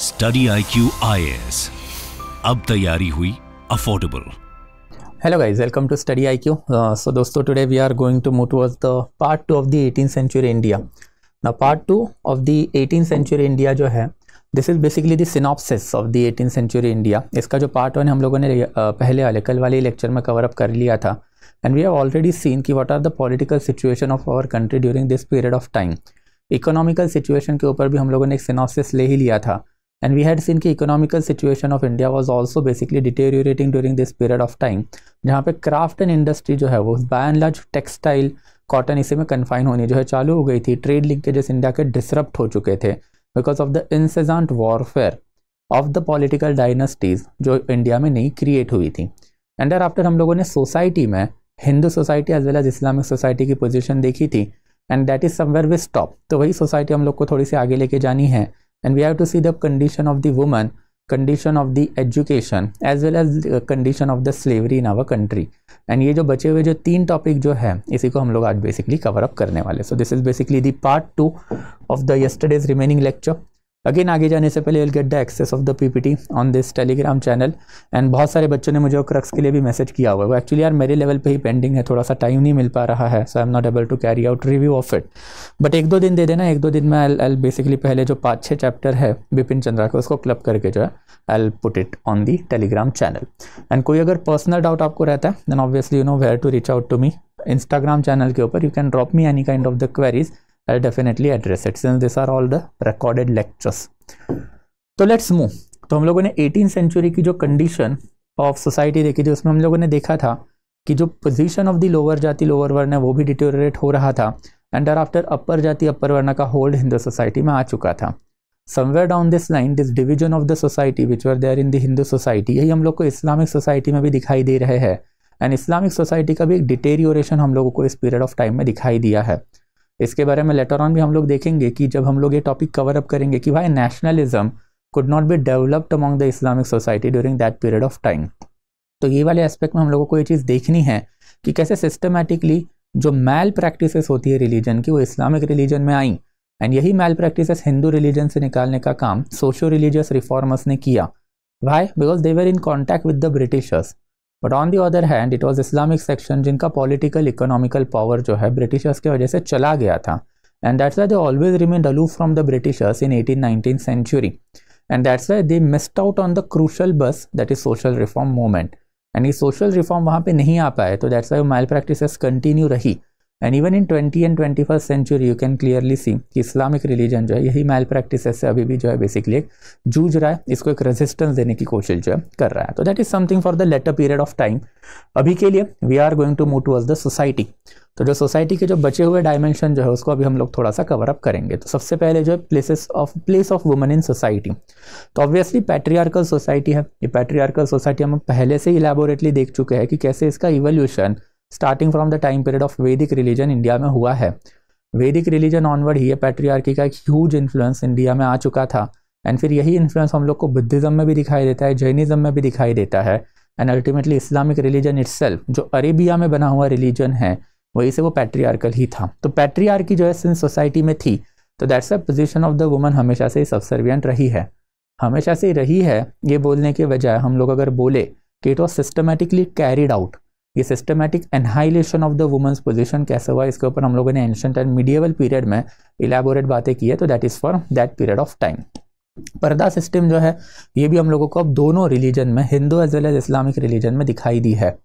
Study I Q I S अब तैयारी हुई affordable hello guys, welcome to study I Q so दोस्तों today we are going to move towards the part two of the eighteen century India Now part two of the eighteen century India जो है this is basically synopsis of the eighteen century India इसका जो part one हम लोगों ने uh, पहले वाले कल वाले लेक्चर में कवर अप कर लिया था and we have already seen की what are the political situation of our country during this period of time economical situation के ऊपर भी हम लोगों ने एक सिनॉप्सिस ले ही लिया था And we had seen कि economical situation of India was also basically deteriorating during this period of time. जहाँ पे craft and industry जो है वो by and large textile, cotton इसी में confine होनी जो है चालू हो गई थी trade linkages इंडिया के disrupt हो चुके थे because of the incessant warfare of the political dynasties जो इंडिया में नई create हुई थी एंड आफ्टर हम लोगों ने सोसाइटी में Hindu society as well as Islamic society की पोजीशन देखी थी and that is somewhere we stop तो वही सोसाइटी हम लोग को थोड़ी सी आगे लेके जानी है and we have to see the condition of the woman condition of the education as well as condition of the slavery in our country and ये जो बचे हुए जो तीन टॉपिक जो है इसी को हम लोग आज बेसिकली कवर अप करने वाले so this is basically the part two of the yesterday's remaining lecture again आगे जाने से पहले will get the access of the PPT on this Telegram channel and बहुत सारे बच्चों ने मुझे क्रक्स के लिए भी मैसेज किया हुआ है वो एक्चुअली यार मेरे लेवल पे ही पेंडिंग है थोड़ा सा टाइम नहीं मिल पा रहा है so I am not able to carry out review of it but एक दो दिन दे देना एक दो दिन में आई एल बेसिकली पहले जो पाँच छः चैप्टर है बिपिन चंद्रा का उसको क्लब करके जो है I'll put it on the Telegram channel and कोई अगर पर्सनल डाउट आपको रहता है then obviously you know where to reach out to me Instagram channel के ऊपर you can drop me any kind of the queries I'll definitely address it since these are all the recorded lectures. तो let's move. तो हम लोगों ने 18th century की जो condition of society देखी थी उसमें हम लोगों ने देखा था कि जो position ऑफ the lower जाति lower वर्ण है वो भी deteriorate हो रहा था एंड thereafter upper अपर जाति अपर वर्ण का होल्ड हिंदू सोसाइटी में आ चुका था somewhere down this line, this division of the society which were there in the Hindu society यही हम लोग को इस्लामिक सोसाइटी में भी दिखाई दे रहे हैं एंड इस्लामिक सोसाइटी का भी एक डिटेरियोरेशन हम लोगों को इस पीरियड ऑफ टाइम में दिखाई दिया है इसके बारे में लेटर ऑन भी हम लोग देखेंगे कि जब हम लोग ये टॉपिक कवर अप करेंगे कि भाई nationalism could not be developed among the Islamic society during that period of time तो ये वाले एस्पेक्ट में हम लोगों को ये चीज़ देखनी है कि कैसे सिस्टमेटिकली जो मैल प्रैक्टिस होती है रिलीजन की वो इस्लामिक रिलीजन में आई एंड यही मैल प्रैक्टिस हिंदू रिलीजन से निकालने का काम सोशो रिलीजियस रिफॉर्मर्स ने किया why because they were in contact with the Britishers but on the other hand it was Islamic section जिनका पॉलिटिकल इकोनॉमिकल पावर जो है ब्रिटिशर्स की वजह से चला गया था and that's why they always remain aloof from the Britishers in eighteen nineteen century and that's why they missed out on the crucial bus that is social reform movement and ये social reform वहाँ पर नहीं आ पाए तो that's why malpractice continue रही and even in twenty and twenty first century you can clearly see कि Islamic religion जो है यही मैल प्रैक्टिस से अभी भी जो है बेसिकली एक जूझ रहा है इसको एक रेजिस्टेंस देने की कोशिश जो है कर रहा है तो that is something for the latter period of time अभी के लिए we are going to move towards the society तो जो सोसाइटी के जो बचे हुए डायमेंशन जो है उसको अभी हम लोग थोड़ा सा कवर अप करेंगे तो सबसे पहले जो है places of place of women in society तो ऑब्वियसली पैट्रियार्कल सोसाइटी है ये पैट्रियार्कल सोसाइटी हम पहले से इलेबोरेटली देख चुके हैं कि कैसे इसका evolution starting from the time period of Vedic religion India में हुआ है वैदिक रिलीजन ऑनवर्ड ही पैट्रियार्की का एक ह्यूज इन्फ्लुएंस इंडिया में आ चुका था एंड फिर यही इन्फ्लुएंस हम लोग को बुद्धिज्म में भी दिखाई देता है जैनिज्म में भी दिखाई देता है and ultimately Islamic religion itself जो अरेबिया में बना हुआ रिलीजन है वहीं से वो पैट्रियार्कल ही था तो पैट्रियार्की जो है सिंस सोसाइटी में थी तो that's a position of the woman हमेशा से सबसर्वियंट रही है हमेशा से रही है ये बोलने के बजाय हम लोग अगर बोले कि it was systematically carried out ये systematic annihilation of the women's position कैसे हुआ इसके ऊपर हम लोगों ने एंशंट एंड मीडियवल पीरियड में इलेबोरेट बातें की है तो that is for that period of time purdah system जो है ये भी हम लोगों को अब दोनों रिलीजन में Hindu as well as Islamic religion में दिखाई दी है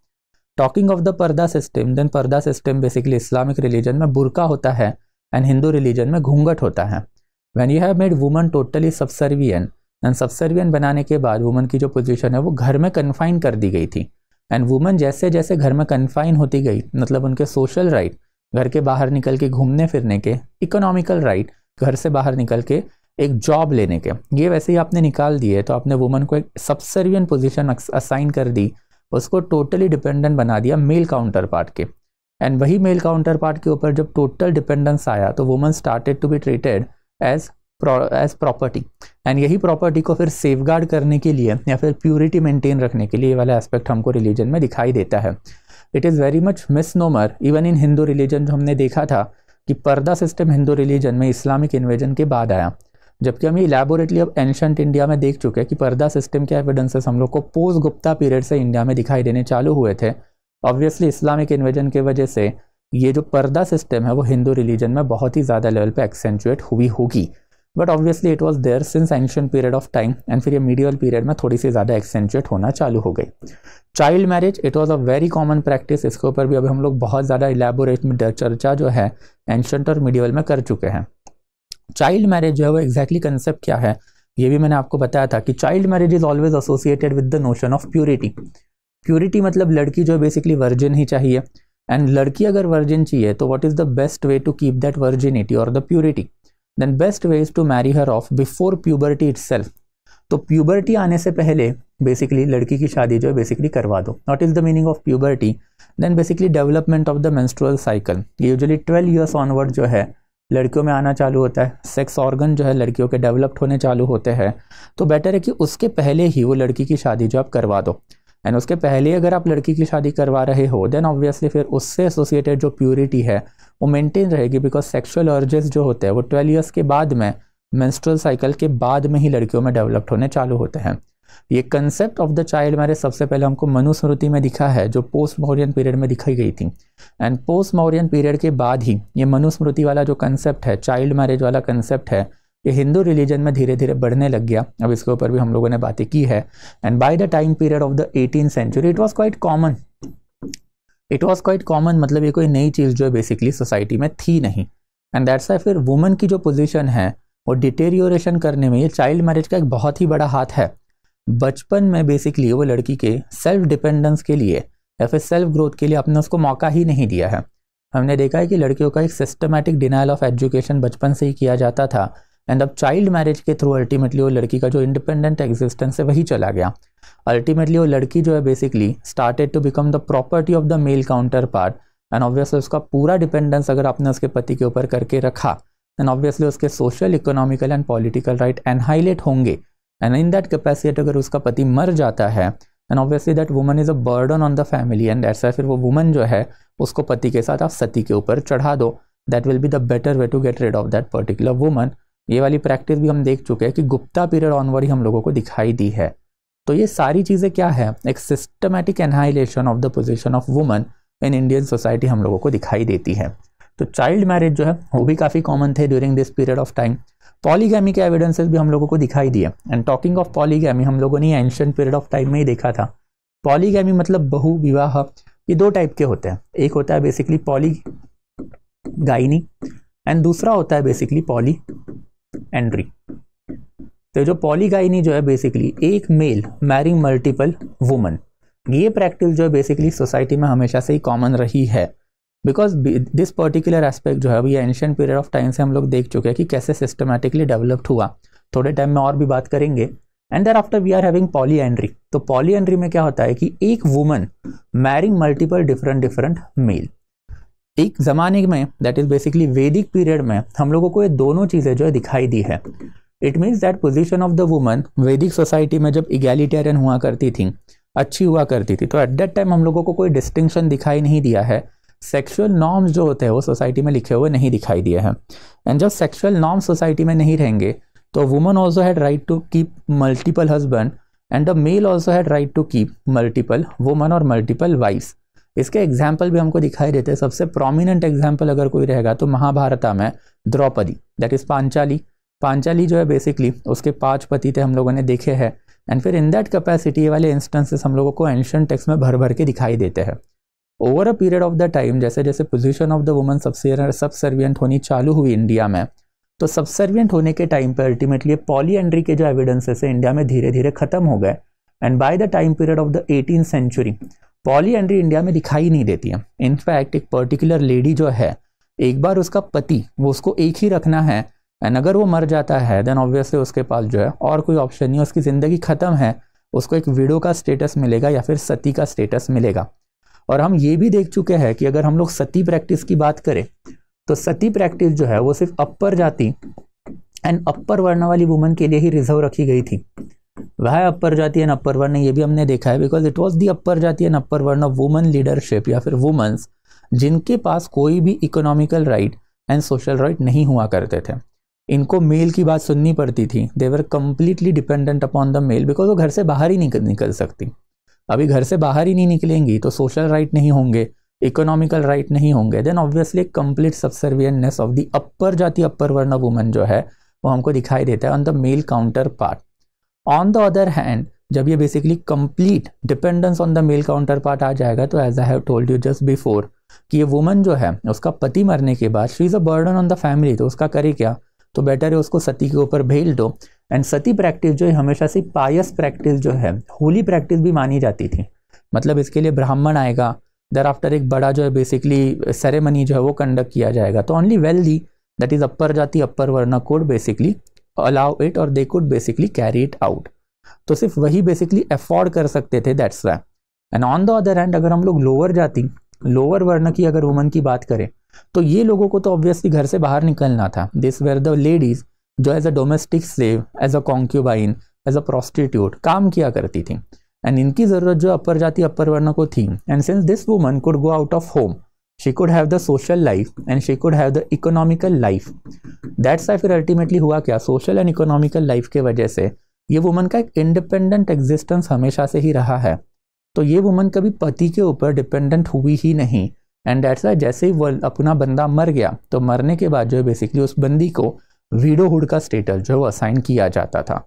talking of the purdah system then purdah system basically Islamic religion में बुरका होता है एंड हिंदू रिलीजन में घूंघट होता है when you have made woman totally subservient and subservient बनाने के बाद वुमन की जो पोजिशन है वो घर में कन्फाइन कर दी गई थी एंड वुमेन जैसे जैसे घर में कन्फाइन होती गई मतलब उनके सोशल राइट घर के बाहर निकल के घूमने फिरने के इकोनॉमिकल राइट घर से बाहर निकल के एक जॉब लेने के ये वैसे ही आपने निकाल दिए तो आपने वुमेन को एक सबसर्वियन पोजिशन असाइन कर दी उसको टोटली डिपेंडेंट बना दिया मेल काउंटर पार्ट के एंड वही मेल काउंटर पार्ट के ऊपर जब टोटल डिपेंडेंस आया तो women started to be treated as as property and यही प्रॉपर्टी को फिर सेफ करने के लिए या फिर प्योरिटी मेंटेन रखने के लिए ये वाला एस्पेक्ट हमको रिलीजन में दिखाई देता है it is very much misnomer even in Hindu religion जो हमने देखा था कि पर्दा सिस्टम हिंदू रिलीजन में इस्लामिक इन्वेजन के बाद आया जबकि हम इलेबोरेटली अब एंशंट इंडिया में देख चुके हैं कि पर्दा सिस्टम के एविडेंसेस हम लोग को पोस्ट गुप्ता पीरियड से इंडिया में दिखाई देने चालू हुए थे ऑब्वियसली इस्लामिक इन्वेजन के वजह से ये जो पर्दा सिस्टम है वो हिंदू रिलीजन में बहुत ही ज़्यादा लेवल पर एक्सेंचुएट हुई होगी but obviously it was there since ancient period of time and फिर ये मीडियल पीरियड में थोड़ी सी ज़्यादा एक्सेंचुएट होना चालू हो गई child marriage it was a very common practice इसके ऊपर भी अभी हम लोग बहुत ज़्यादा इलेबोरेट में चर्चा जो है एंशंट और मीडियल में कर चुके हैं चाइल्ड मैरिज जो है वो एग्जैक्टली कंसेप्ट क्या है ये भी मैंने आपको बताया था कि child marriage is always associated with the notion of purity purity मतलब लड़की जो है बेसिकली वर्जिन ही चाहिए एंड लड़की अगर वर्जिन चाहिए तो what is the best way to keep that virginity और the purity then best way is to marry her off before puberty itself तो प्यूबर्टी आने से पहले बेसिकली लड़की की शादी जो है बेसिकली करवा दो what is the meaning of puberty then basically development of the menstrual cycle ये यूजली ट्वेल्व ईयर्स ऑनवर्ड जो है लड़कियों में आना चालू होता है सेक्स ऑर्गन जो है लड़कियों के डेवलप्ड होने चालू होते हैं तो बेटर है कि उसके पहले ही वो लड़की की शादी जो आप करवा दो एंड उसके पहले अगर आप लड़की की शादी करवा रहे हो देन ऑब्वियसली फिर उससे एसोसिएटेड जो प्योरिटी है वो मेंटेन रहेगी बिकॉज सेक्सुअल अर्जेस जो होते हैं वो ट्वेल्व ईयर्स के बाद में मेंस्ट्रुअल साइकिल के बाद में ही लड़कियों में डेवलप्ड होने चालू होते हैं ये concept of the child marriage सबसे पहले हमको मनुस्मृति में दिखा है जो पोस्ट मौर्यन पीरियड में दिखाई गई थी एंड पोस्ट मौर्यन पीरियड के बाद ही ये मनुस्मृति वाला जो कंसेप्ट है चाइल्ड मैरिज वाला कंसेप्ट है ये हिंदू रिलीजन में धीरे धीरे बढ़ने लग गया अब इसके ऊपर भी हम लोगों ने बातें की है and by the time period of the eighteen century it was quite common it was quite common मतलब ये कोई नई चीज़ जो है बेसिकली सोसाइटी में थी नहीं एंड दैट्स फिर वुमेन की जो पोजीशन है वो डिटेरियोरेशन करने में ये चाइल्ड मैरिज का एक बहुत ही बड़ा हाथ है बचपन में बेसिकली वो लड़की के सेल्फ डिपेंडेंस के लिए या फिर सेल्फ ग्रोथ के लिए आपने उसको मौका ही नहीं दिया है हमने देखा है कि लड़कियों का एक सिस्टमेटिक डिनाइल ऑफ एजुकेशन बचपन से ही किया जाता था एंड अब चाइल्ड मैरिज के थ्रू अल्टीमेटली वो लड़की का जो इंडिपेंडेंट एग्जिस्टेंस है वही चला गया अल्टीमेटली वो लड़की जो है basically started to become the property of the male counterpart and obviously उसका पूरा डिपेंडेंस अगर आपने उसके पति के ऊपर करके रखा एंड ऑब्वियसली उसके social economical and political right annihilate होंगे एंड इन दैट कैपेसिटी अगर उसका पति मर जाता है and obviously that woman is a burden on the family and ऐसा फिर वो वुमन जो है उसको पति के साथ आप सती के ऊपर चढ़ा दो that will be the better way to get rid of that particular woman ये वाली प्रैक्टिस भी हम देख चुके हैं कि गुप्ता पीरियड ऑनवर्ड ही हम लोगों को दिखाई दी है तो ये सारी चीज़ें क्या है एक systematic annihilation of the position of woman in Indian society हम लोगों को दिखाई देती है तो चाइल्ड मैरिज जो है वो भी काफ़ी कॉमन थे during this period of time polygamy के एविडेंसेस भी हम लोगों को दिखाई दिए एंड टॉकिंग ऑफ पॉलीगैमी हम लोगों ने एंशियंट पीरियड ऑफ टाइम में ही देखा था पॉलीगैमी मतलब बहु विवाह ये दो टाइप के होते हैं एक होता है बेसिकली पॉली गाइनी एंड दूसरा होता है बेसिकली पॉली एंट्री तो जो पॉलीगाइनी जो है बेसिकली एक मेल मैरिंग मल्टीपल वुमन ये प्रैक्टिस जो है बेसिकली सोसाइटी में हमेशा से ही कॉमन रही है बिकॉज दिस पर्टिकुलर एस्पेक्ट जो है अभी एंशियंट पीरियड ऑफ टाइम से हम लोग देख चुके हैं कि कैसे सिस्टमेटिकली डेवलप्ड हुआ थोड़े टाइम में और भी बात करेंगे and there thereafter we are having polyandry तो पॉली एंड्री में क्या होता है कि एक woman marrying multiple different different male एक ज़माने में that is basically Vedic period में हम लोगों को ये दोनों चीज़ें जो है दिखाई दी है it means that position of the woman Vedic society में जब इगेलिटेरियन हुआ करती थी अच्छी हुआ करती थी तो एट दैट टाइम हम लोगों को कोई डिस्टिंक्शन दिखाई नहीं दिया है सेक्सुअल नॉर्म्स जो होते हैं वो सोसाइटी में लिखे हुए नहीं दिखाई दिए हैं एंड जब सेक्सुअल नॉर्म्स सोसाइटी में नहीं रहेंगे तो woman also had right to keep multiple husband and the male also had right to keep multiple woman और मल्टीपल वाइफ्स इसके एग्जाम्पल भी हमको दिखाई देते हैं सबसे प्रोमिनेंट एग्जाम्पल अगर कोई रहेगा तो महाभारता में द्रौपदी दैट इज़ पांचाली पांचाली जो है बेसिकली उसके पांच पति थे हम लोगों ने देखे हैं एंड फिर इन दैट कैपेसिटी वाले इंस्टेंसेस हम लोगों को एंशंट टेक्स्ट में भर भर के दिखाई देते हैं over a period of the time जैसे जैसे पोजिशन ऑफ द वुमन सबसे सबसर्वियंट होनी चालू हुई इंडिया में तो सबसर्वियंट होने के टाइम पर अल्टीमेटली पॉली एंड्री के जो एविडेंसेस है इंडिया में धीरे धीरे खत्म हो गए and by the time period of the eighteen century polyandry India में दिखाई नहीं देती है इनफैक्ट एक पर्टिकुलर लेडी जो है एक बार उसका पति वो उसको एक ही रखना है एंड अगर वो मर जाता है देन ऑब्वियसली उसके पास जो है और कोई ऑप्शन नहीं उसकी ज़िंदगी ख़त्म है उसको एक विडो का स्टेटस मिलेगा या फिर सती का स्टेटस मिलेगा और हम ये भी देख चुके हैं कि अगर हम लोग सती प्रैक्टिस की बात करें तो सती प्रैक्टिस जो है वो सिर्फ अपर जाति एंड अपर वर्ण वाली वुमेन के लिए ही रिजर्व रखी गई थी वह अपर जाति एंड अपर वर्ण ये भी हमने देखा है because it was the upper जाति एंड अपर वर्ण ऑफ वुमन लीडरशिप या फिर वुमेंस जिनके पास कोई भी economical right and social right नहीं हुआ करते थे इनको मेल की बात सुननी पड़ती थी they were completely dependent upon the male because वो घर से बाहर ही नहीं निकल सकती अभी घर से बाहर ही नहीं निकलेंगी तो सोशल राइट नहीं होंगे इकोनॉमिकल राइट नहीं होंगे then obviously complete subservientness of the upper जाति अपर वर्ण वुमन जो है वो हमको दिखाई देता है on the male counterpart on the other hand जब ये basically complete dependence on the male counterpart आ जाएगा तो as I have told you just before कि ये वुमन जो है उसका पति मरने के बाद she is a burden on the family तो उसका करे क्या तो बेटर है उसको सती के ऊपर भेज दो एंड सती प्रैक्टिस जो है हमेशा से पायस प्रैक्टिस जो है होली प्रैक्टिस भी मानी जाती थी मतलब इसके लिए ब्राह्मण आएगा दर आफ्टर एक बड़ा जो है बेसिकली सेरेमनी जो है वो कंडक्ट किया जाएगा तो only wealthy that is upper जाति अपर वर्ना कोड बेसिकली अलाउ इट और they could basically carry it out तो सिर्फ वही बेसिकली अफोर्ड कर सकते थे that's why and on the other hand अगर हम लोग लोअर जाति लोअर वर्ण की अगर वुमन की बात करें तो ये लोगों को तो ऑब्वियसली घर से बाहर निकलना था दिस वेर द लेडीज़ जो as a domestic slave as a concubine as a prostitute काम किया करती थी एंड इनकी ज़रूरत जो अपर जाति अपर वर्ण को थी and since this woman could go out of home she could have the social life and she could have the economical life that's why फिर अल्टीमेटली हुआ क्या सोशल एंड इकोनॉमिकल लाइफ के वजह से ये वुमन का एक इंडिपेंडेंट एग्जिस्टेंस हमेशा से ही रहा है तो ये वुमन कभी पति के ऊपर डिपेंडेंट हुई ही नहीं एंड डेट्स आई जैसे ही वर्ल्ड अपना बंदा मर गया तो मरने के बाद जो है बेसिकली उस बंदी को वीडोहुड का स्टेटस जो है वो असाइन किया जाता था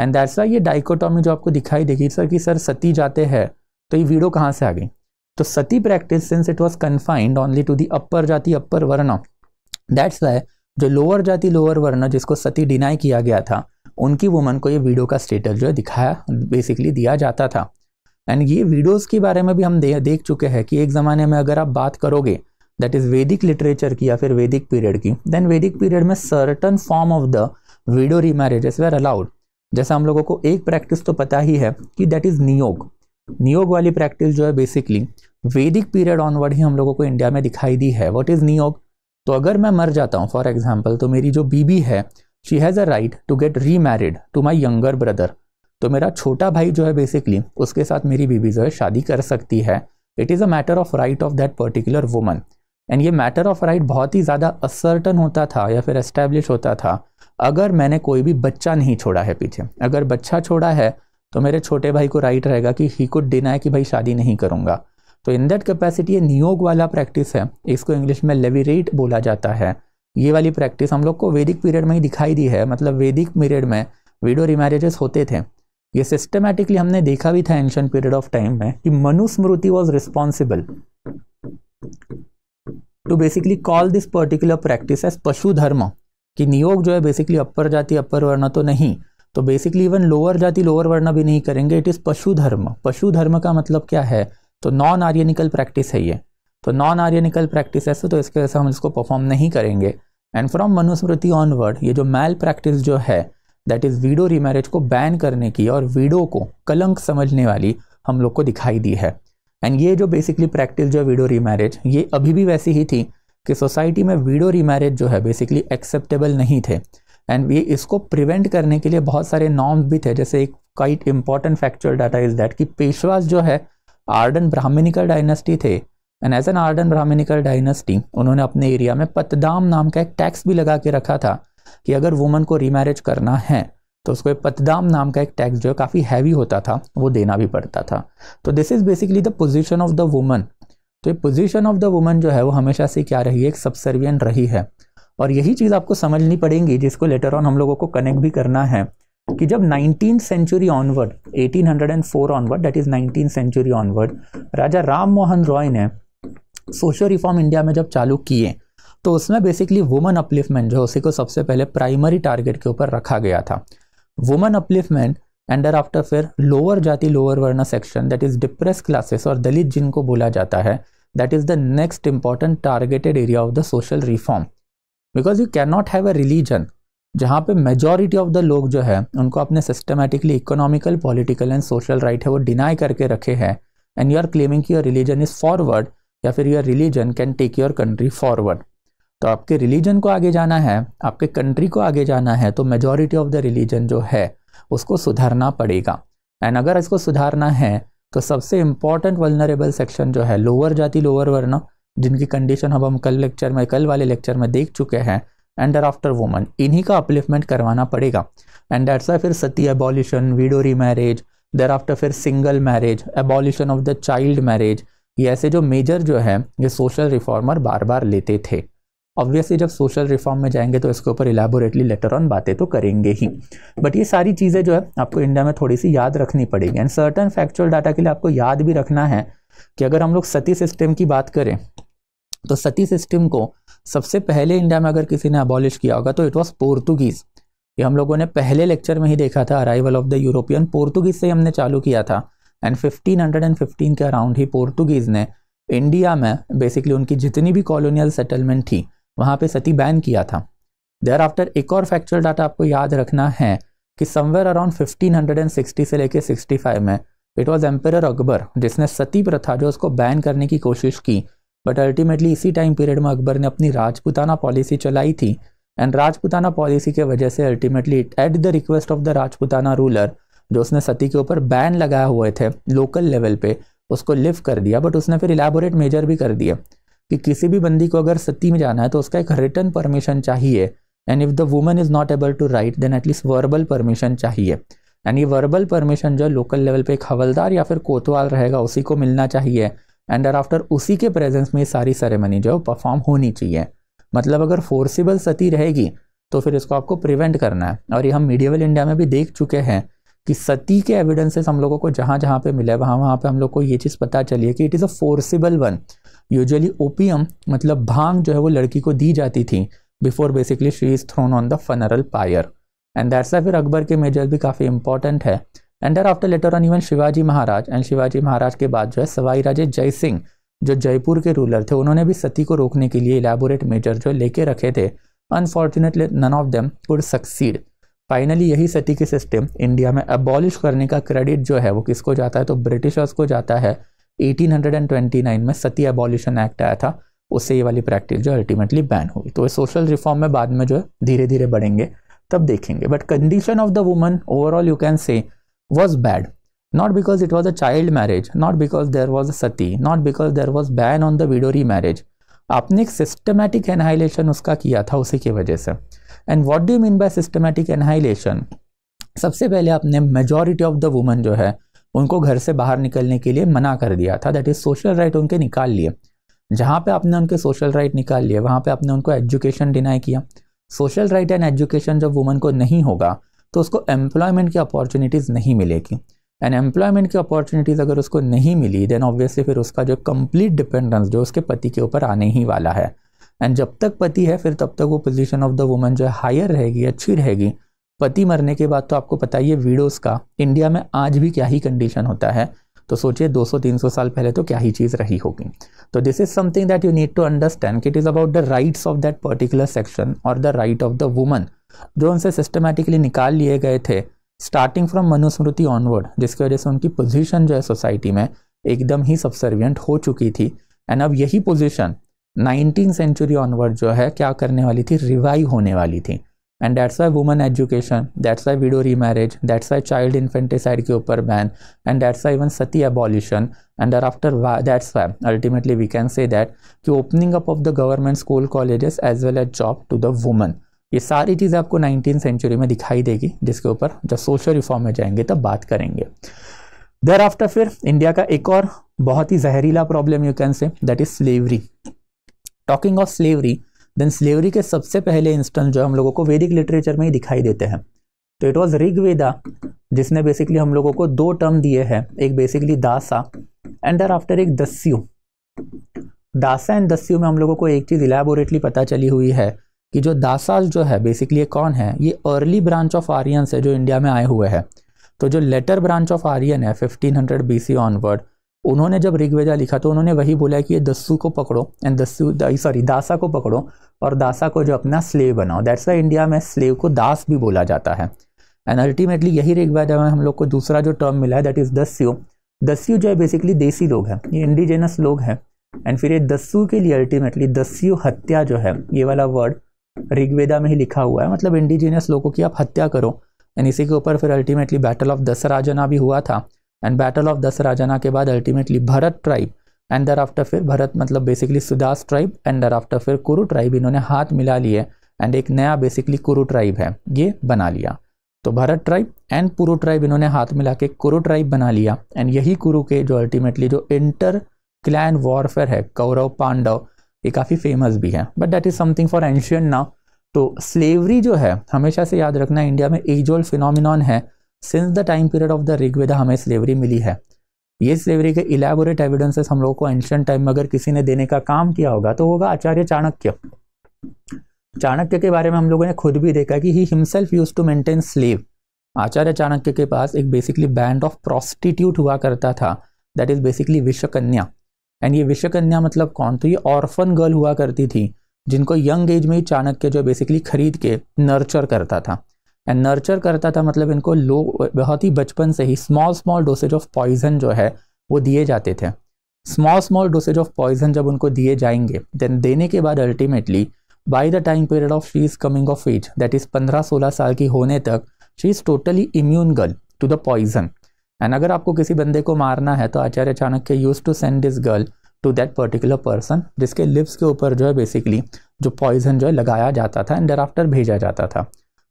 एंड दैट्स आई ये डाइकोटॉमी जो आपको दिखाई देगी सर कि सर सती जाते हैं तो ये वीडो कहाँ से आ गई तो sati practice since it was confined only to the upper जाति अपर वर्ण दैट्स why जो लोअर जाति लोअर वर्ण जिसको सती डिनाई किया गया था उनकी वुमन को ये वीडियो का स्टेटस जो है दिखाया बेसिकली दिया जाता था एंड ये वीडियोस के बारे में भी हम दे, देख चुके हैं कि एक ज़माने में अगर आप बात करोगे दैट इज़ वैदिक लिटरेचर की या फिर वैदिक पीरियड की देन वैदिक पीरियड में certain form of the widow remarriages were allowed जैसा हम लोगों को एक प्रैक्टिस तो पता ही है कि दैट इज़ नियोग नियोग वाली प्रैक्टिस जो है बेसिकली वैदिक पीरियड ऑनवर्ड ही हम लोगों को इंडिया में दिखाई दी है वॉट इज़ नियोग तो अगर मैं मर जाता हूँ फॉर एग्जाम्पल तो मेरी जो बीबी है she has a right to get remarried to my younger brother तो मेरा छोटा भाई जो है बेसिकली उसके साथ मेरी बीबी जो है शादी कर सकती है it is a matter of right of that particular woman and ये मैटर ऑफ राइट बहुत ही ज़्यादा असर्टन होता था या फिर एस्टेब्लिश होता था अगर मैंने कोई भी बच्चा नहीं छोड़ा है पीछे अगर बच्चा छोड़ा है तो मेरे छोटे भाई को राइट रहेगा कि ही कुड डिनाई कि भाई शादी नहीं करूँगा तो इन दैट कैपेसिटी ये नियोग वाला प्रैक्टिस है इसको इंग्लिश में लेविरेट बोला जाता है ये वाली प्रैक्टिस हम लोग को वैदिक पीरियड में ही दिखाई दी है मतलब वैदिक पीरियड में वीडो रिमैरिजेस होते थे ये सिस्टमेटिकली हमने देखा भी था एंशंट पीरियड ऑफ टाइम में कि Manusmriti was responsible to basically call this particular practice as पशु धर्म कि नियोग जो है बेसिकली अपर जाति अपर वर्ण तो नहीं तो बेसिकली इवन लोअर जाति लोअर वर्ण भी नहीं करेंगे इट इज़ पशु धर्म पशु धर्म का मतलब क्या है तो नॉन आर्यनिकल प्रैक्टिस है ये तो नॉन आर्यनिकल प्रैक्टिस है तो इसके वजह से हम इसको परफॉर्म नहीं करेंगे एंड फ्रॉम मनुस्मृति ऑनवर्ड ये जो मैल प्रैक्टिस जो है दैट इज़ वीडो रीमैरिज को बैन करने की और वीडो को कलंक समझने वाली हम लोग को दिखाई दी है एंड ये जो बेसिकली प्रैक्टिस जो है वीडो रीमैरिज ये अभी भी वैसी ही थी कि सोसाइटी में वीडो रीमैरिज जो है बेसिकली एक्सेप्टेबल नहीं थे एंड ये इसको प्रिवेंट करने के लिए बहुत सारे नॉर्म्स भी थे जैसे एक quite important factual data is that कि पेशवास जो है आर्डन ब्राह्मणिकल डायनेस्टी थे and as an ardent Brahmanical dynasty उन्होंने अपने एरिया में पतदाम नाम का एक टैक्स भी लगा के रखा था कि अगर वुमन को रीमैरिज करना है तो उसको एक पतदाम नाम का एक टैक्स जो है काफ़ी हैवी होता था वो देना भी पड़ता था तो this is basically the position of the woman तो ये पोजिशन ऑफ द वुमन जो है वो हमेशा से क्या रही है एक सबसर्वियन रही है और यही चीज़ आपको समझनी पड़ेगी जिसको लेटर ऑन हम लोगों को कनेक्ट भी करना है कि जब nineteen century onward 1804 onward that is nineteen century onward Raja Ram Mohan Roy ने सोशल रिफॉर्म इंडिया में जब चालू किए तो उसमें बेसिकली वुमेन अपलिफ्टमेंट जो उसी को सबसे पहले प्राइमरी टारगेट के ऊपर रखा गया था वुमेन अपलिफ्टमेंट एंड आफ्टर फिर लोअर जाति लोअर वर्ण section that is depress classes और दलित जिनको बोला जाता है that is the next important targeted area of the social reform because you can not have a religion जहाँ पे मेजॉरिटी ऑफ द लोग जो है उनको अपने systematically economical political and social right है वो डिनाई करके रखे हैं एंड यू आर क्लेमिंग की योर रिलीजन इज़ फॉरवर्ड या फिर your religion can take your country forward तो आपके रिलीजन को आगे जाना है आपके कंट्री को आगे जाना है तो मेजॉरिटी ऑफ द रिलीजन जो है उसको सुधारना पड़ेगा एंड अगर इसको सुधारना है तो सबसे इम्पॉर्टेंट वलनरेबल सेक्शन जो है लोअर जाति लोअर वर्ना जिनकी कंडीशन अब हम कल लेक्चर में कल वाले लेक्चर में देख चुके हैं एंड दर आफ्टर वुमन इन्हीं का अपलिफ्टमेंट करवाना पड़ेगा एंड ऐसा फिर sati abolition widow remarriage there after फिर single marriage abolition of the child marriage ये ऐसे जो मेजर जो है ये सोशल रिफॉर्मर बार बार लेते थे ऑब्वियसली जब सोशल रिफॉर्म में जाएंगे तो इसके ऊपर इलेबोरेटली लेटर ऑन बातें तो करेंगे ही बट ये सारी चीज़ें जो है आपको इंडिया में थोड़ी सी याद रखनी पड़ेगी एंड सर्टन फैक्चुअल डाटा के लिए आपको याद भी रखना है कि अगर हम लोग सती सिस्टम की बात करें तो सती सिस्टम को सबसे पहले इंडिया में अगर किसी ने अबॉलिश किया होगा तो इट वॉज पोर्तुगीज़ ये हम लोगों ने पहले लेक्चर में ही देखा था arrival of the European Portuguese से हमने चालू किया था एंड 1515 के अराउंड ही पोर्तुगीज़ ने इंडिया में बेसिकली उनकी जितनी भी कॉलोनियल सेटलमेंट थी वहाँ पे सती बैन किया था देर आफ्टर एक और फैक्चुअल डाटा आपको याद रखना है कि समवेयर अराउंड फिफ्टीन से लेकर सिक्सटी में इट वॉज एम्पेर अकबर जिसने सती प्रथा जो उसको बैन करने की कोशिश की बट अल्टीमेटली इसी टाइम पीरियड में अकबर ने अपनी राजपुताना पॉलिसी चलाई थी एंड राजपुताना पॉलिसी के वजह से ultimately at the request of the Rajputana ruler जो उसने सती के ऊपर बैन लगाए हुए थे लोकल लेवल पे उसको लिफ्ट कर दिया बट उसने फिर इलेबोरेट मेजर भी कर दिया कि किसी भी बंदी को अगर सती में जाना है तो उसका एक रिटर्न परमिशन चाहिए and if the woman is not able to write then at least verbal permission चाहिए एंड ये वर्बल परमिशन जो लोकल लेवल पे एक हवलदार या फिर कोतवाल रहेगा उसी को मिलना चाहिए एंड आर आफ्टर उसी के प्रेजेंस में सारी सेरेमनी जो है परफॉर्म होनी चाहिए मतलब अगर फोर्सिबल सती रहेगी तो फिर इसको आपको प्रिवेंट करना है और ये हम मीडियावल इंडिया में भी देख चुके हैं कि सती के एविडेंसेस हम लोगों को जहाँ जहाँ पे मिले वहाँ वहाँ पे हम लोग को ये चीज़ पता चली है कि it is a forcible one usually opium मतलब भांग जो है वो लड़की को दी जाती थी before basically she is thrown on the funeral pyre and that's फिर अकबर के मेजर भी काफ़ी इंपॉर्टेंट है and there thereafter later on even Shivaji Maharaj and Shivaji Maharaj के बाद जो है सवाई राजे जय सिंह जो जयपुर के रूलर थे उन्होंने भी सती को रोकने के लिए इलेबोरेट मेजर जो लेके रखे थे unfortunately none of them could succeed finally यही सती की सिस्टम इंडिया में अबॉलिश करने का क्रेडिट जो है वो किसको जाता है तो ब्रिटिशर्स को जाता है 1829 में सती अबॉलिशन एक्ट आया था उससे ये वाली प्रैक्टिस जो अल्टीमेटली बैन हुई तो सोशल रिफॉर्म में बाद में जो है धीरे धीरे बढ़ेंगे तब देखेंगे but condition of the woman overall you can say was bad not because it was a child marriage not because there was a sati not because there was ban on the widow remarriage आपने एक systematic annihilation उसका किया था उसी की वजह से and what do mean by systematic annihilation सबसे पहले आपने मेजॉरिटी ऑफ द वुमन जो है उनको घर से बाहर निकलने के लिए मना कर दिया था दैट इज़ सोशल राइट उनके निकाल लिए जहाँ पे आपने उनके सोशल राइट निकाल लिए वहाँ पे आपने उनको एजुकेशन डिनाई किया सोशल राइट एंड एजुकेशन जब वुमन को नहीं होगा तो उसको एम्प्लॉयमेंट की अपॉर्चुनिटीज़ नहीं मिलेगी एंड एम्प्लॉयमेंट की अपॉर्चुनिटीज़ अगर उसको नहीं मिली देन ऑब्वियसली फिर उसका जो कम्प्लीट डिपेंडेंस जो उसके पति के ऊपर आने ही वाला है एंड जब तक पति है फिर तब तक वो पोजिशन ऑफ द वुमन जो है हायर रहेगी अच्छी रहेगी पति मरने के बाद तो आपको पता ही है वीडोज़ का इंडिया में आज भी क्या ही कंडीशन होता है तो सोचिए 200-300 साल पहले तो क्या ही चीज़ रही होगी तो this is something that you need to understand कि it is about the rights of that particular section और the right of the woman जो उनसे सिस्टमेटिकली निकाल लिए गए थे स्टार्टिंग फ्रॉम मनुस्मृति ऑनवर्ड जिसकी वजह से उनकी पोजीशन जो है सोसाइटी में एकदम ही सबसर्वियंट हो चुकी थी एंड अब यही पोजीशन नाइनटीन सेंचुरी ऑनवर्ड जो है क्या करने वाली थी रिवाइव होने वाली थी and that's why women education that's why widow remarriage that's why child infanticide के ऊपर ban and that's why even sati abolition and or after that's why ultimately we can say that कि opening up of the government school colleges as well as job to the woman ये सारी चीज़ें आपको nineteen century में दिखाई देगी जिसके ऊपर जब सोशल रिफॉर्म में जाएंगे तब बात करेंगे देर आफ्टर फिर इंडिया का एक और बहुत ही जहरीला problem you can say that is slavery talking of slavery then slavery के सबसे पहले इंस्टेंस जो हम लोगों को वैदिक लिटरेचर में ही दिखाई देते हैं तो इट वॉज ऋग्वेदा जिसने बेसिकली हम लोगों को दो टर्म दिए हैं एक बेसिकली दासा एंड देर आफ्टर एक दस्यु दासा एंड दस्यु में हम लोगों को एक चीज़ इलेबोरेटली पता चली हुई है कि जो दासाज जो है बेसिकली ये कौन है ये अर्ली ब्रांच ऑफ आर्यन है जो इंडिया में आए हुए हैं तो जो लेटर ब्रांच ऑफ आर्यन है 1500 हंड्रेड बी सी ऑनवर्ड उन्होंने जब ऋग्वेदा लिखा तो उन्होंने वही बोला कि ये दस्सू को पकड़ो एंड दस्सू सॉरी दासा को पकड़ो और दासा को जो अपना स्लेव बनाओ दैट्स वाई इंडिया में स्लेव को दास भी बोला जाता है एंड अल्टीमेटली यही ऋग्वेदा में हम लोग को दूसरा जो टर्म मिला है दैट इज़ दस्यु दस्यु जो है बेसिकली देसी लोग हैं ये इंडिजिनस लोग हैं एंड फिर ये दस्यु के लिए अल्टीमेटली दस्यु हत्या जो है ये वाला वर्ड ऋग्वेदा में ही लिखा हुआ है मतलब इंडिजीनियस लोगों की आप हत्या करो एंड इसी के ऊपर फिर अल्टीमेटली बैटल ऑफ दसराजना भी हुआ था एंड बैटल ऑफ दसराजना के बाद ultimately Bharat tribe and there after फिर भरत मतलब basically Sudas tribe and there after फिर कुरु ट्राइब इन्होंने हाथ मिला लिए एंड एक नया बेसिकली कुरु ट्राइब है ये बना लिया तो Bharat tribe and Kuru tribe इन्होंने हाथ मिला के कुरु ट्राइब बना लिया एंड यही कुरु के जो अल्टीमेटली जो इंटर क्लैन वॉरफेयर है कौरव पांडव ये काफ़ी फेमस भी है but that is something for ancient now तो स्लेवरी जो है हमेशा से याद रखना इंडिया में एज ओल्ड फिनोमिनॉन है since the time period of the Rigveda हमें स्लेवरी मिली है ये स्लेवरी के इलेबोरेट एविडेंसेस हम लोगों को एंशियंट टाइम में अगर किसी ने देने का काम किया होगा तो होगा आचार्य चाणक्य चाणक्य के बारे में हम लोगों ने खुद भी देखा कि he himself used to maintain slave Acharya Chanakya के पास एक बेसिकली बैंड ऑफ प्रोस्टिट्यूट हुआ करता था that is basically Vishwakanya and ये विश्वकन्या मतलब कौन तो ये ऑर्फन गर्ल हुआ करती थी जिनको यंग एज में ही चाणक्य जो बेसिकली खरीद के नर्चर करता था एंड नर्चर करता था मतलब इनको लो बहुत ही बचपन से ही small small doses of poison जो है वो दिए जाते थे small small doses of poison जब उनको दिए जाएंगे देन देने के बाद ultimately by the time period of she is coming of age that is पंद्रह सोलह साल की होने तक she is totally immune girl to the poison and अगर आपको किसी बंदे को मारना है तो Acharya Chanakya used to send this girl to that particular person जिसके लिप्स के ऊपर जो है बेसिकली जो पॉइजन जो है लगाया जाता था एंड आफ्टर भेजा जाता था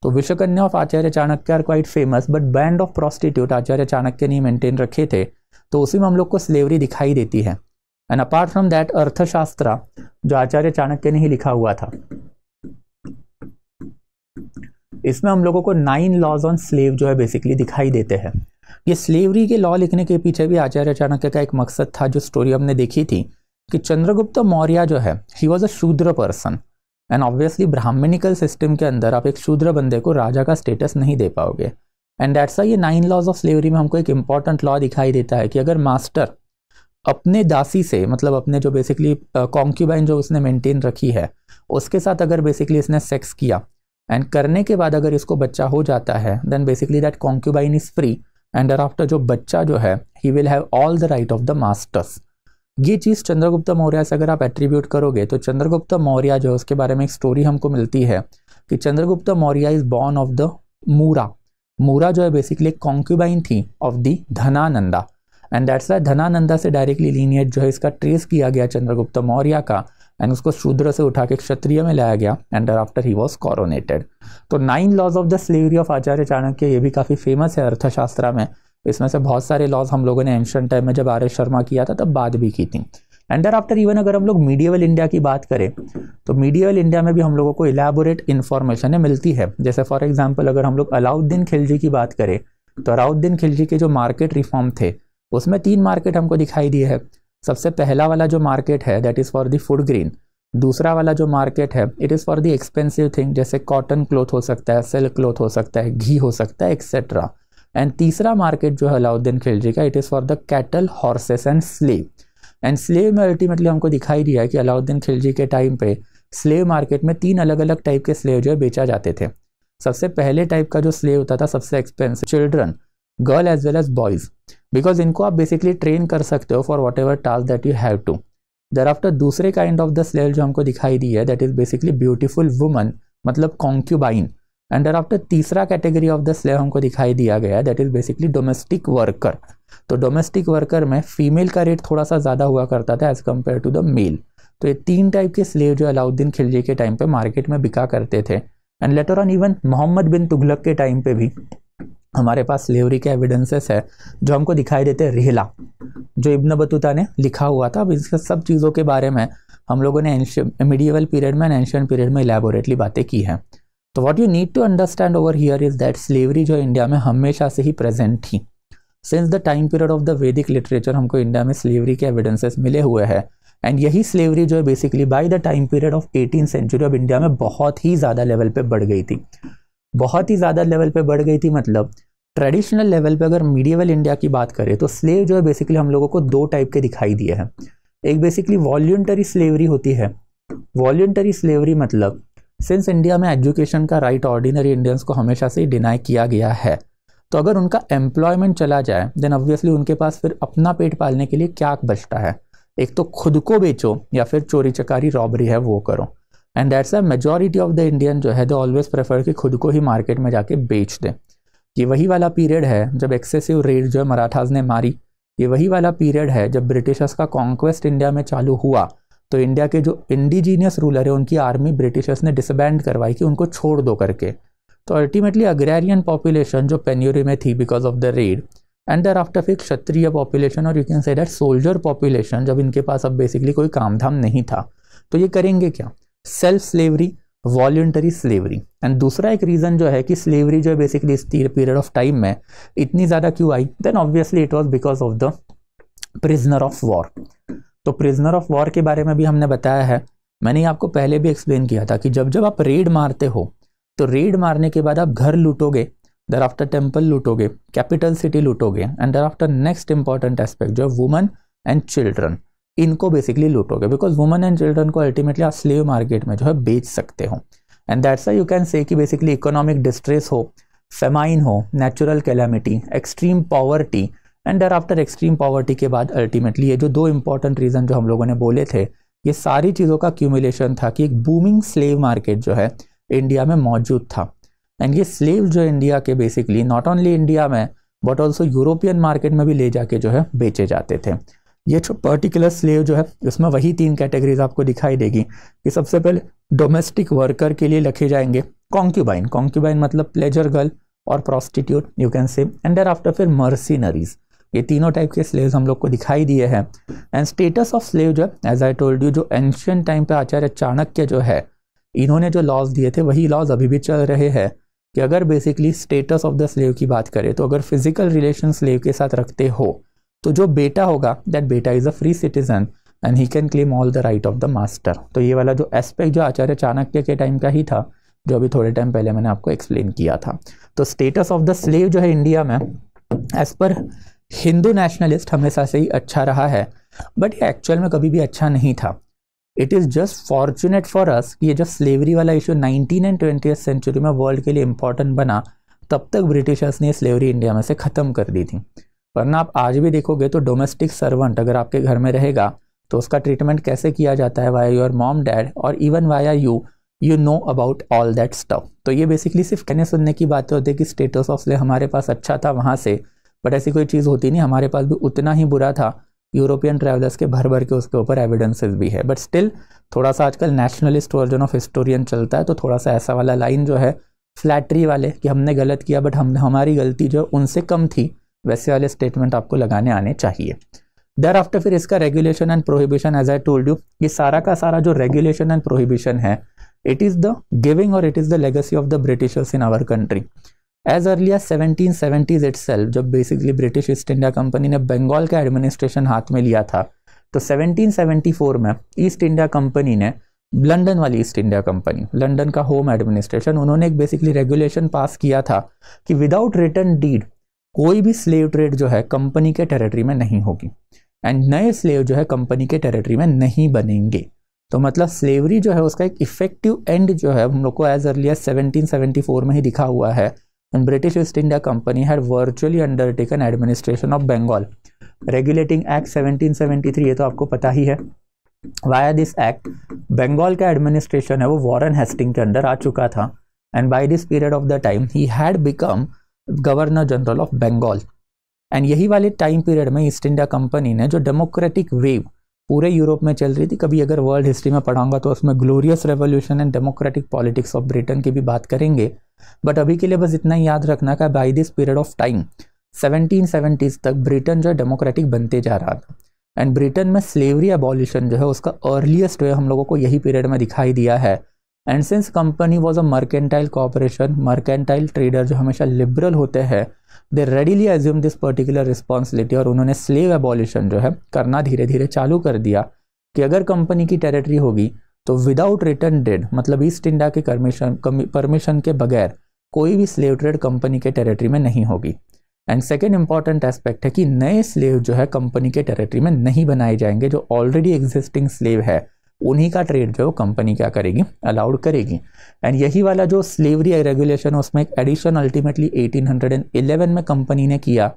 तो Vishwakanya of Acharya Chanakya are quite famous but band of prostitute Acharya Chanakya ने मेंटेन रखे थे तो उसी में हम लोग को स्लेवरी दिखाई देती है एंड अपार्ट फ्रॉम दैट अर्थशास्त्र जो आचार्य चाणक्य ने ही लिखा हुआ था इसमें हम लोगों को नाइन लॉज ऑन स्लेव जो है बेसिकली दिखाई देते हैं ये स्लेवरी के लॉ लिखने के पीछे भी आचार्य चाणक्य का एक मकसद था जो स्टोरी हमने देखी थी कि चंद्रगुप्त मौर्य जो है ही was a Shudra person and obviously brahmanical system के अंदर आप एक शूद्र बंदे को राजा का स्टेटस नहीं दे पाओगे एंड दैट्स ये नाइन लॉज ऑफ स्लेवरी में हमको एक इम्पॉर्टेंट लॉ दिखाई देता है कि अगर मास्टर अपने दासी से मतलब अपने जो बेसिकली कॉन्क्यूबाइन uh, जो उसने मेंटेन रखी है उसके साथ अगर बेसिकली इसने सेक्स किया एंड करने के बाद अगर इसको बच्चा हो जाता है then basically that concubine is free and after जो बच्चा जो है he will have all the right of the masters ये चीज़ चंद्रगुप्त मौर्य से अगर आप एट्रीब्यूट करोगे तो चंद्रगुप्त मौर्य जो है उसके बारे में एक स्टोरी हमको मिलती है कि Chandragupta Maurya is born of the Mura Mura जो है बेसिकली एक कॉन्क्यूबाइन थी of the Dhanananda and that's why Dhanananda से डायरेक्टली लीनियट जो है इसका ट्रेस किया गया चंद्रगुप्त मौर्य का एंड उसको शूद्र से उठा के क्षत्रिय में लाया गया and after he was coronated तो nine laws of the slavery of Acharya Chanakya ये भी काफ़ी फेमस है अर्थशास्त्र में इसमें से बहुत सारे लॉज हम लोगों ने एंशंट टाइम में जब आर एस शर्मा किया था तब बात भी की थी एंड आफ्टर इवन अगर हम लोग मीडियावल इंडिया की बात करें तो मीडियावल इंडिया में भी हम लोगों को इलेबोरेट इन्फॉर्मेशन मिलती है जैसे फॉर एग्जाम्पल अगर हम लोग अलाउद्दीन खिलजी की बात करें तो अलाउद्दीन खिलजी के जो मार्केट रिफॉर्म थे उसमें तीन मार्केट हमको दिखाई दिए हैं सबसे पहला वाला जो मार्केट है that is for the food grain दूसरा वाला जो मार्केट है it is for the expensive thing जैसे कॉटन क्लोथ हो सकता है सिल्क क्लोथ हो सकता है घी हो सकता है एक्सेट्रा एंड तीसरा मार्केट जो है अलाउद्दीन खिलजी का it is for the cattle horses and slave and slave में अल्टीमेटली हमको दिखाई दिया कि अलाउद्दीन खिलजी के टाइम पे स्लेव मार्केट में तीन अलग अलग टाइप के स्लेव जो है बेचा जाते थे सबसे पहले टाइप का जो स्लेव होता था सबसे expensive children girl as well as boys because इनको आप बेसिकली ट्रेन कर सकते हो for whatever task that you have to thereafter दूसरे काइंड ऑफ द स्लेल जो हमको दिखाई दी है that is basically beautiful woman मतलब कॉन्क्यूबाइन एंड दर आफ्टर तीसरा कैटेगरी ऑफ द स्लेव हमको दिखाई दिया गया है that is basically domestic worker तो डोमेस्टिक वर्कर में फीमेल का रेट थोड़ा सा ज़्यादा हुआ करता था as compare to the male तो ये तीन टाइप के स्लेव जो अलाउद्दीन खिलजी के टाइम पे मार्केट में बिका करते थे and later on even Mohammad bin Tughlaq के टाइम पे भी हमारे पास स्लेवरी के एविडेंसेस है जो हमको दिखाई देते हैं रिहला जो इब्न बतूता ने लिखा हुआ था अब इसके सब चीज़ों के बारे में हम लोगों ने मिडीवल पीरियड में एंशियन पीरियड में इलेबोरेटली बातें की हैं तो what you need to understand over here is that slavery जो इंडिया में हमेशा से ही प्रेजेंट थी since the time period of the Vedic literature हमको इंडिया में स्लेवरी के एविडेंसेस मिले हुए हैं एंड यही स्लेवरी जो है basically by the time period of eighteen century of India में बहुत ही ज़्यादा लेवल पे बढ़ गई थी बहुत ही ज़्यादा लेवल पे बढ़ गई थी मतलब ट्रेडिशनल लेवल पे अगर मीडियवल इंडिया की बात करें तो स्लेव जो है बेसिकली हम लोगों को दो टाइप के दिखाई दिए हैं एक बेसिकली वॉल्यूंटरी स्लेवरी होती है वॉल्यूंटरी स्लेवरी मतलब सिंस इंडिया में एजुकेशन का राइट ऑर्डिनरी इंडियंस को हमेशा से डिनाई किया गया है तो अगर उनका एम्प्लॉयमेंट चला जाए देन ऑब्वियसली उनके पास फिर अपना पेट पालने के लिए क्या बचता है एक तो खुद को बेचो या फिर चोरी चकारी रॉबरी है वो करो and that's a majority of the Indian जो है दे ऑलवेज प्रेफर कि खुद को ही मार्केट में जाके बेच दें ये वही वाला पीरियड है जब एक्सेसिव रेट जो है मराठाज ने मारी ये वही वाला पीरियड है जब ब्रिटिशर्स का कॉन्क्वेस्ट इंडिया में चालू हुआ तो इंडिया के जो इंडिजीनियस रूलर है उनकी आर्मी ब्रिटिशर्स ने डिसबैंड करवाई कि उनको छोड़ दो करके तो अल्टीमेटली अग्रेरियन पॉपुलेशन जो पेन्यूरी में थी because of the raid and there after फिर क्षत्रिय पॉपुलेशन और you can say that soldier population जब इनके पास अब बेसिकली कोई काम धाम नहीं था तो ये करेंगे क्या self slavery voluntary slavery and दूसरा एक रीज़न जो है कि स्लेवरी जो है बेसिकली इस पीरियड ऑफ टाइम में इतनी ज़्यादा क्यों आई then obviously it was because of the prisoner of war तो प्रिजनर ऑफ वॉर के बारे में भी हमने बताया है मैंने आपको पहले भी एक्सप्लेन किया था कि जब जब आप रेड मारते हो तो रेड मारने के बाद आप घर लूटोगे दर आफ्टर टेम्पल लूटोगे कैपिटल सिटी लूटोगे and there thereafter next important aspect जो है वुमन एंड चिल्ड्रन इनको बेसिकली लूटोगे बिकॉज वुमन एंड चिल्ड्रन को अल्टीमेटली आप स्लेव मार्केट में जो है बेच सकते हो and that's you can say कि बेसिकली इकोनॉमिक डिस्ट्रेस हो फेमाइन हो natural calamity extreme poverty and डर आफ्टर एक्सट्रीम पॉवर्टी के बाद अल्टीमेटली ये जो दो इंपॉर्टेंट रीज़न जो हम लोगों ने बोले थे ये सारी चीज़ों का क्यूमुलेशन था कि एक बूमिंग स्लेव मार्केट जो है इंडिया में मौजूद था एंड ये स्लेव जो इंडिया के बेसिकली नॉट ओनली इंडिया में बट ऑल्सो यूरोपियन मार्केट में भी ले जाके जो है बेचे जाते थे ये जो पर्टिकुलर स्लेव जो है इसमें वही तीन कैटेगरीज आपको दिखाई देगी कि सबसे पहले डोमेस्टिक वर्कर के लिए लिखे जाएंगे कॉन्क्यूबाइन कॉन्क्यूबाइन मतलब प्लेजर गर्ल और prostitute you can say and there after फिर मर्सिनरीज ये तीनों टाइप के स्लेव हम लोग को दिखाई दिए हैं एंड स्टेटस ऑफ स्लेव जो है एज आई टोल्ड यू जो एंशियन टाइम पे आचार्य चाणक्य जो है इन्होंने जो लॉज दिए थे वही लॉज अभी भी चल रहे हैं कि अगर basically status of the slave की बात करें तो अगर फिजिकल रिलेशन स्लेव के साथ रखते हो तो जो बेटा होगा दैट बेटा is a free citizen and he can claim all the right of the master तो ये वाला जो एस्पेक्ट जो आचार्य चाणक्य के टाइम का ही था जो अभी थोड़े टाइम पहले मैंने आपको एक्सप्लेन किया था तो स्टेटस ऑफ द स्लेव जो है इंडिया में एज़ पर हिंदू नेशनलिस्ट हमेशा से ही अच्छा रहा है बट ये एक्चुअल में कभी भी अच्छा नहीं था it is just fortunate for us कि ये जब स्लेवरी वाला issue nineteen and twenty century में वर्ल्ड के लिए इंपॉर्टेंट बना तब तक ब्रिटिशर्स ने स्लेवरी इंडिया में से ख़त्म कर दी थी वरना आप आज भी देखोगे तो डोमेस्टिक सर्वेंट अगर आपके घर में रहेगा तो उसका ट्रीटमेंट कैसे किया जाता है वाया योर मॉम डैड और even via you you know about all that stuff तो ये बेसिकली सिर्फ कहने सुनने की बातें होती है कि स्टेटस ऑफ ले हमारे पास अच्छा था वहाँ से बट ऐसी कोई चीज़ होती नहीं हमारे पास भी उतना ही बुरा था यूरोपियन ट्रैवलर्स के भर भर के उसके ऊपर एविडेंसेस भी है बट स्टिल थोड़ा सा आजकल नेशनलिस्ट वर्जन ऑफ हिस्टोरियन चलता है तो थोड़ा सा ऐसा वाला लाइन जो है फ्लैटरी वाले कि हमने गलत किया बट हम हमारी गलती जो उनसे कम थी वैसे वाले स्टेटमेंट आपको लगाने आने चाहिए देर आफ्टर फिर इसका regulation and prohibition as I told you ये सारा का सारा जो रेगुलेशन एंड प्रोहिबिशन है इट इज़ द गिविंग और it is the legacy of the Britishers in our country as early as seventeen seventies itself जब basically British East India Company ने बंगाल का एडमिनिस्ट्रेशन हाथ में लिया था तो 1774 में ईस्ट इंडिया कंपनी ने लंदन वाली ईस्ट इंडिया कंपनी लंदन का होम एडमिनिस्ट्रेशन उन्होंने एक बेसिकली रेगुलेशन पास किया था कि विदाउट रिटर्न डीड कोई भी स्लेव ट्रेड जो है कंपनी के टेरिटरी में नहीं होगी एंड नए स्लेव जो है कंपनी के टेरिटरी में नहीं बनेंगे तो मतलब स्लेवरी जो है उसका एक इफेक्टिव एंड जो है हम लोग को एज अर्ली एज सेवनटीन में ही दिखा हुआ है and British East India Company had virtually undertaken administration of Bengal. Regulating Act 1773 ये तो आपको पता ही है वाया दिस एक्ट बंगाल का एडमिनिस्ट्रेशन है वो वॉरन हेस्टिंग के अंडर आ चुका था and by this period of the time he had become governor general of Bengal and यही वाले टाइम पीरियड में ईस्ट इंडिया कंपनी ने जो डेमोक्रेटिक वेव पूरे यूरोप में चल रही थी कभी अगर वर्ल्ड हिस्ट्री में पढ़ाऊंगा तो उसमें glorious revolution and democratic politics of Britain की भी बात करेंगे बट अभी के लिए बस इतना ही याद रखना का by this period of time seventeen seventies तक ब्रिटेन जो है डेमोक्रेटिक बनते जा रहा था एंड ब्रिटेन में स्लेवरी एबॉल्यूशन जो है उसका अर्लीस्ट वे हम लोगों को यही पीरियड में दिखाई दिया है and since company was a mercantile corporation mercantile trader जो हमेशा लिबरल होते हैं they readily assume this particular responsibility और उन्होंने स्लेव एबॉलिशन जो है करना धीरे धीरे चालू कर दिया कि अगर कंपनी की टेरिटरी होगी तो विदाउट रिटर्न डेड मतलब ईस्ट इंडिया के परमिशन परमिशन के बगैर कोई भी स्लेव ट्रेड कंपनी के टेरिटरी में नहीं होगी एंड सेकेंड इंपॉर्टेंट एस्पेक्ट है कि नए स्लेव जो है कंपनी के टेरिटरी में नहीं बनाए जाएंगे जो ऑलरेडी एग्जिस्टिंग स्लेव है उन्हीं का ट्रेड जो है कंपनी क्या करेगी अलाउड करेगी एंड यही वाला जो स्लेवरी रेगुलेशन है उसमें एक एडिशन अल्टीमेटली 1811 में कंपनी ने किया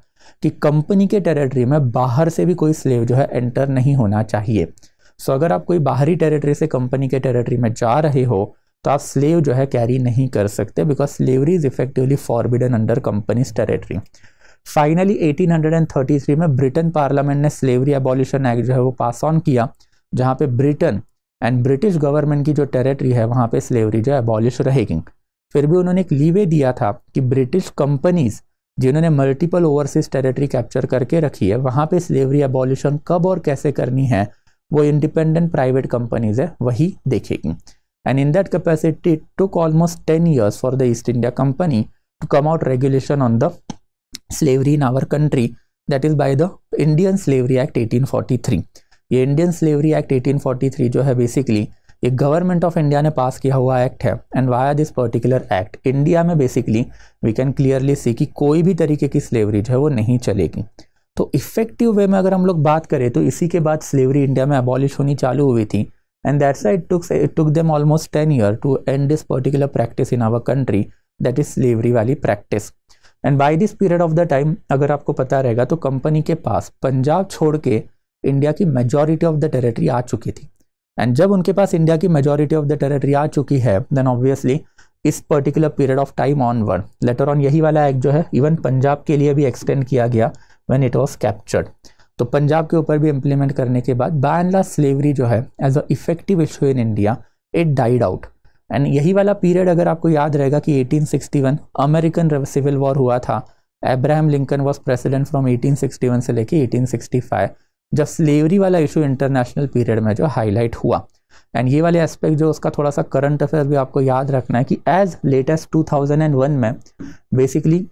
कि कंपनी के टेरिटरी में बाहर से भी कोई स्लेव जो है एंटर नहीं होना चाहिए सो अगर आप कोई बाहरी टेरिटरी से कंपनी के टेरिटरी में जा रहे हो तो आप स्लेव जो है कैरी नहीं कर सकते because slavery is effectively forbidden under companies territory finally 1833 में ब्रिटेन पार्लियामेंट ने स्लेवरी एबॉलिशन एक्ट जो है वो पास ऑन किया जहाँ पे ब्रिटेन एंड ब्रिटिश गवर्नमेंट की जो टेरिटरी है वहाँ पे स्लेवरी जो एबॉलिश रहेगी फिर भी उन्होंने एक लीवे दिया था कि ब्रिटिश कंपनीज जिन्होंने मल्टीपल ओवरसीज टेरिटरी कैप्चर करके रखी है वहाँ पे स्लेवरी एबॉलिशन कब और कैसे करनी है वो इंडिपेंडेंट प्राइवेट कंपनीज है वही देखेगी and in that capacity it took almost ten years for the East India Company to come out regulation on the slavery in our country that is by the Indian slavery act 1843 ये Indian slavery act 1843 जो है basically ये government of India ने पास किया हुआ act है and via this particular act India में basically we can clearly see कि कोई भी तरीके की स्लेवरी जो है वो नहीं चलेगी तो इफेक्टिव वे में अगर हम लोग बात करें तो इसी के बाद स्लेवरी इंडिया में अबॉलिश होनी चालू हुई थी and that's it took it took them almost ten year to and this particular practice in our country that is slavery वाली practice and by this period of the time अगर आपको पता रहेगा तो कंपनी के पास पंजाब छोड़ के इंडिया की मेजोरिटी ऑफ द टेरिटरी आ चुकी थी एंड जब उनके पास इंडिया की मेजोरिटी ऑफ द टेरिटरी आ चुकी है देन ऑब्वियसली इस particular period of time onward later on यही वाला एक्ट जो है इवन पंजाब के लिए भी एक्सटेंड किया गया वेन इट वॉज कैप्चर्ड तो पंजाब के ऊपर भी इम्प्लीमेंट करने के बाद बैनला स्लेवरी जो है as a effective issue in India it died out and यही वाला पीरियड अगर आपको याद रहेगा कि 1861 अमेरिकन सिविल वॉर हुआ था Abraham Lincoln was president from 1861 से लेके 1865 जब स्लेवरी वाला इशू इंटरनेशनल पीरियड में जो हाईलाइट हुआ एंड ये वाले एस्पेक्ट जो उसका थोड़ा सा करंट अफेयर भी आपको याद रखना है कि एज लेटेस्ट 2001 में बेसिकली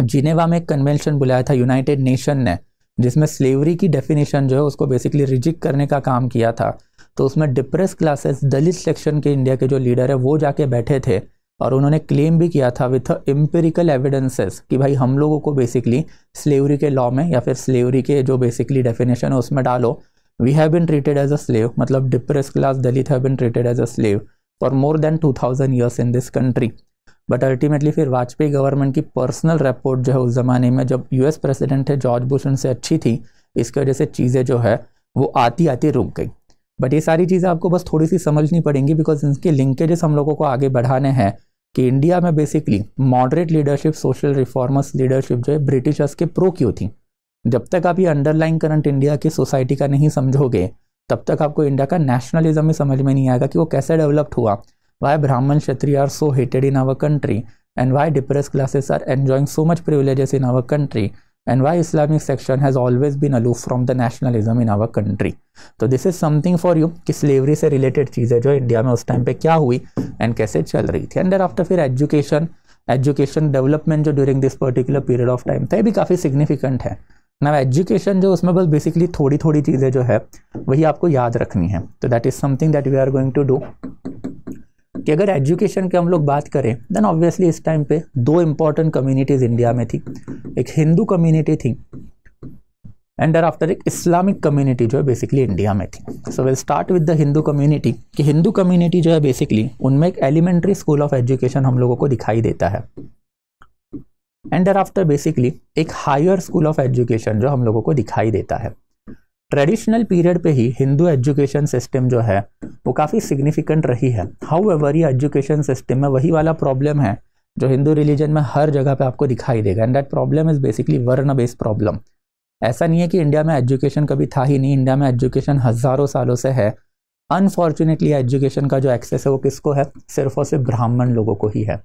जिनेवा में एक कन्वेंशन बुलाया था यूनाइटेड नेशन ने जिसमें स्लेवरी की डेफिनेशन जो है उसको बेसिकली रिजिक करने का काम किया था तो उसमें डिप्रेस क्लासेस दलित सेक्शन के इंडिया के जो लीडर है वो जाके बैठे थे और उन्होंने क्लेम भी किया था विथ एम्पेरिकल एविडेंसेस कि भाई हम लोगों को बेसिकली स्लेवरी के लॉ में या फिर स्लेवरी के जो बेसिकली डेफिनेशन है उसमें डालो we have been treated as a slave मतलब depress class Dalit have been treated as a slave for more than two thousand years in this country but ultimately फिर वाजपेयी गवर्नमेंट की पर्सनल रिपोर्ट जो है उस ज़माने में जब यूएस प्रेसिडेंट है जॉर्ज बुश उनसे अच्छी थी इसकी वजह से चीज़ें जो है वो आती आती रुक गई बट ये सारी चीज़ें आपको बस थोड़ी सी समझनी पड़ेंगी बिकॉज इनके लिंकेजेस हम लोगों को आगे बढ़ाने हैं कि इंडिया में basically moderate leadership social reformers leadership जो है ब्रिटिशर्स के प्रो क्यों थी जब तक आप ये अंडरलाइन करंट इंडिया की सोसाइटी का नहीं समझोगे तब तक आपको इंडिया का नेशनलिज्म ही समझ में नहीं आएगा कि वो कैसे डेवलप्ड हुआ why Brahmin Kshatriya are so hated in our country and why depress classes are enjoying so much privileges in our country and why Islamic section has always been aloof from the nationalism in our country. तो this is something for you कि slavery से related चीज़ें जो India में उस time पे क्या हुई एंड कैसे चल रही थी एंड देर आफ्टर फिर एजुकेशन एजुकेशन डेवलपमेंट जो during this particular period of time था ये भी काफ़ी सिग्निफिकेंट है ना एजुकेशन जो उसमें बस बेसिकली थोड़ी थोड़ी चीज़ें जो है वही आपको याद रखनी है तो that is something that we are going to do कि अगर एजुकेशन की हम लोग बात करें देन ऑब्वियसली इस टाइम पे दो इम्पॉर्टेंट कम्युनिटीज़ इंडिया में थी एक हिंदू कम्युनिटी थी एंड डर आफ्टर एक इस्लामिक कम्युनिटी जो है बेसिकली इंडिया में थी so we'll start with the Hindu community कि हिंदू कम्युनिटी जो है बेसिकली उनमें एक एलिमेंट्री स्कूल ऑफ एजुकेशन हम लोगों को दिखाई देता है एंड डर आफ्टर बेसिकली एक हायर स्कूल ऑफ एजुकेशन जो हम लोगों को दिखाई देता है ट्रेडिशनल पीरियड पे ही हिंदू एजुकेशन सिस्टम जो है वो काफ़ी सिग्निफिकेंट रही है हाउ एवर ये एजुकेशन सिस्टम में वही वाला प्रॉब्लम है जो हिंदू रिलीजन में हर जगह पे आपको दिखाई देगा and that problem is basically varna based problem ऐसा नहीं है कि इंडिया में एजुकेशन कभी था ही नहीं इंडिया में एजुकेशन हज़ारों सालों से है अनफॉर्चुनेटली एजुकेशन का जो एक्सेस है वो किसको है सिर्फ और सिर्फ ब्राह्मण लोगों को ही है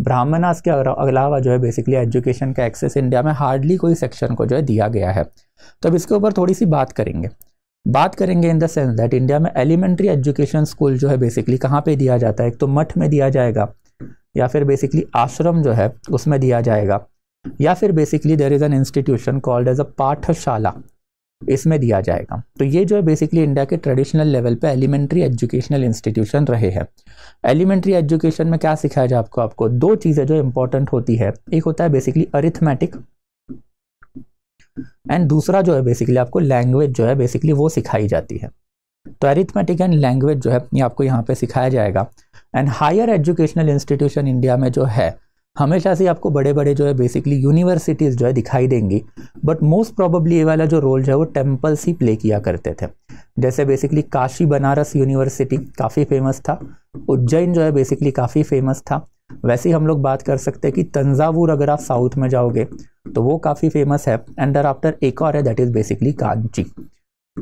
ब्राह्मणास के अलावा जो है बेसिकली एजुकेशन का एक्सेस इंडिया में हार्डली कोई सेक्शन को जो है दिया गया है तो अब इसके ऊपर थोड़ी सी बात करेंगे बात करेंगे in the sense that India में एलिमेंट्री एजुकेशन स्कूल जो है बेसिकली कहाँ पे दिया जाता है एक तो मठ में दिया जाएगा या फिर बेसिकली आश्रम जो है उसमें दिया जाएगा या फिर basically there is an institution called as a pathshala इसमें दिया जाएगा तो ये जो है बेसिकली इंडिया के ट्रेडिशनल लेवल पे एलिमेंट्री एजुकेशनल इंस्टीट्यूशन रहे हैं एलिमेंट्री एजुकेशन में क्या सिखाया जाए आपको आपको दो चीज़ें जो इंपॉर्टेंट होती है एक होता है बेसिकली अरिथमेटिक एंड दूसरा जो है बेसिकली आपको लैंग्वेज जो है बेसिकली वो सिखाई जाती है तो अरिथमेटिक एंड लैंग्वेज जो है ये आपको यहाँ पे सिखाया जाएगा and higher educational institution India में जो है हमेशा से आपको बड़े बड़े जो है बेसिकली यूनिवर्सिटीज़ जो है दिखाई देंगी बट मोस्ट प्रॉबली ये वाला जो रोल जो है वो टेम्पल्स ही प्ले किया करते थे जैसे बेसिकली काशी बनारस यूनिवर्सिटी काफ़ी फेमस था उज्जैन जो है बेसिकली काफ़ी फेमस था वैसे ही हम लोग बात कर सकते हैं कि तंजावूर अगर आप साउथ में जाओगे तो वो काफ़ी फेमस है एंड दर आफ्टर एक और है दैट इज़ बेसिकली कांची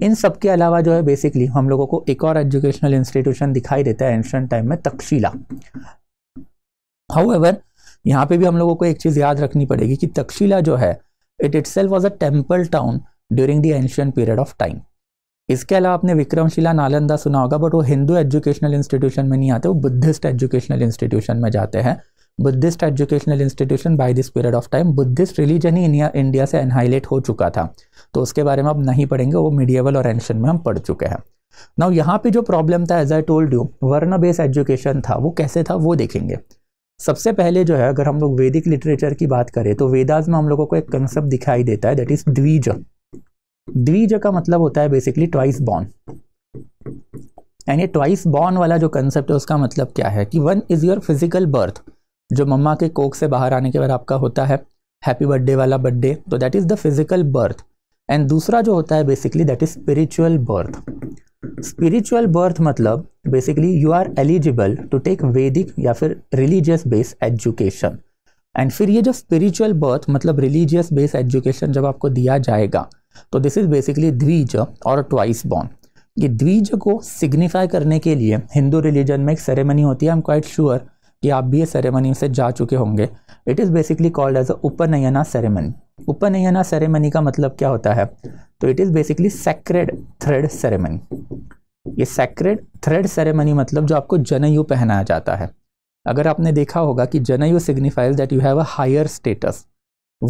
इन सब के अलावा जो है बेसिकली हम लोगों को एक और एजुकेशनल इंस्टीट्यूशन दिखाई देता है एंशंट टाइम में तक्षशिला हाउ एवर यहाँ पे भी हम लोगों को एक चीज़ याद रखनी पड़ेगी कि तक्षशिला जो है it itself was a temple town during the ancient period of time इसके अलावा आपने विक्रमशिला नालंदा सुना होगा बट वो हिंदू एजुकेशनल इंस्टीट्यूशन में नहीं आते वो बुद्धिस्ट एजुकेशनल इंस्टीट्यूशन में जाते हैं Buddhist educational institution by this period of time Buddhist religion ही इंडिया से एनहाइलेट हो चुका था तो उसके बारे में आप नहीं पढ़ेंगे वो मीडियावल और एंशन में हम पढ़ चुके हैं नाउ यहाँ पे जो प्रॉब्लम था as I told you varna based education था वो कैसे था वो देखेंगे सबसे पहले जो है अगर हम लोग वैदिक लिटरेचर की बात करें तो वेदाज में हम लोगों को एक कंसेप्ट दिखाई देता है दैट इज द्विज द्विज का मतलब होता है बेसिकली ट्वाइस बॉर्न एंड ये ट्वाइस बॉर्न वाला जो कंसेप्ट है उसका मतलब क्या है कि one is your physical birth जो मम्मा के कोक से बाहर आने के बाद आपका होता है हैप्पी बर्थडे वाला बर्थडे तो that is the physical birth and दूसरा जो होता है basically that is spiritual birth spiritual birth मतलब basically you are eligible to take Vedic या फिर रिलीजियस बेस एजुकेशन एंड फिर ये जो स्पिरिचुअल बर्थ मतलब रिलीजियस बेस एजुकेशन जब आपको दिया जाएगा तो दिस इज़ बेसिकली द्विज और ट्वाइस बॉर्न ये द्विज को सिग्निफाई करने के लिए हिंदू रिलीजन में एक सेरेमनी होती है आई एम क्वाइट श्योर कि आप भी ये सेरेमनी से जा चुके होंगे it is basically called as a upanayana ceremony upanayana ceremony का मतलब क्या होता है तो it is basically sacred thread ceremony ये सेक्रेड थ्रेड सेरेमनी मतलब जो आपको जनयू पहनाया जाता है अगर आपने देखा होगा कि janeu signifies that you have a higher status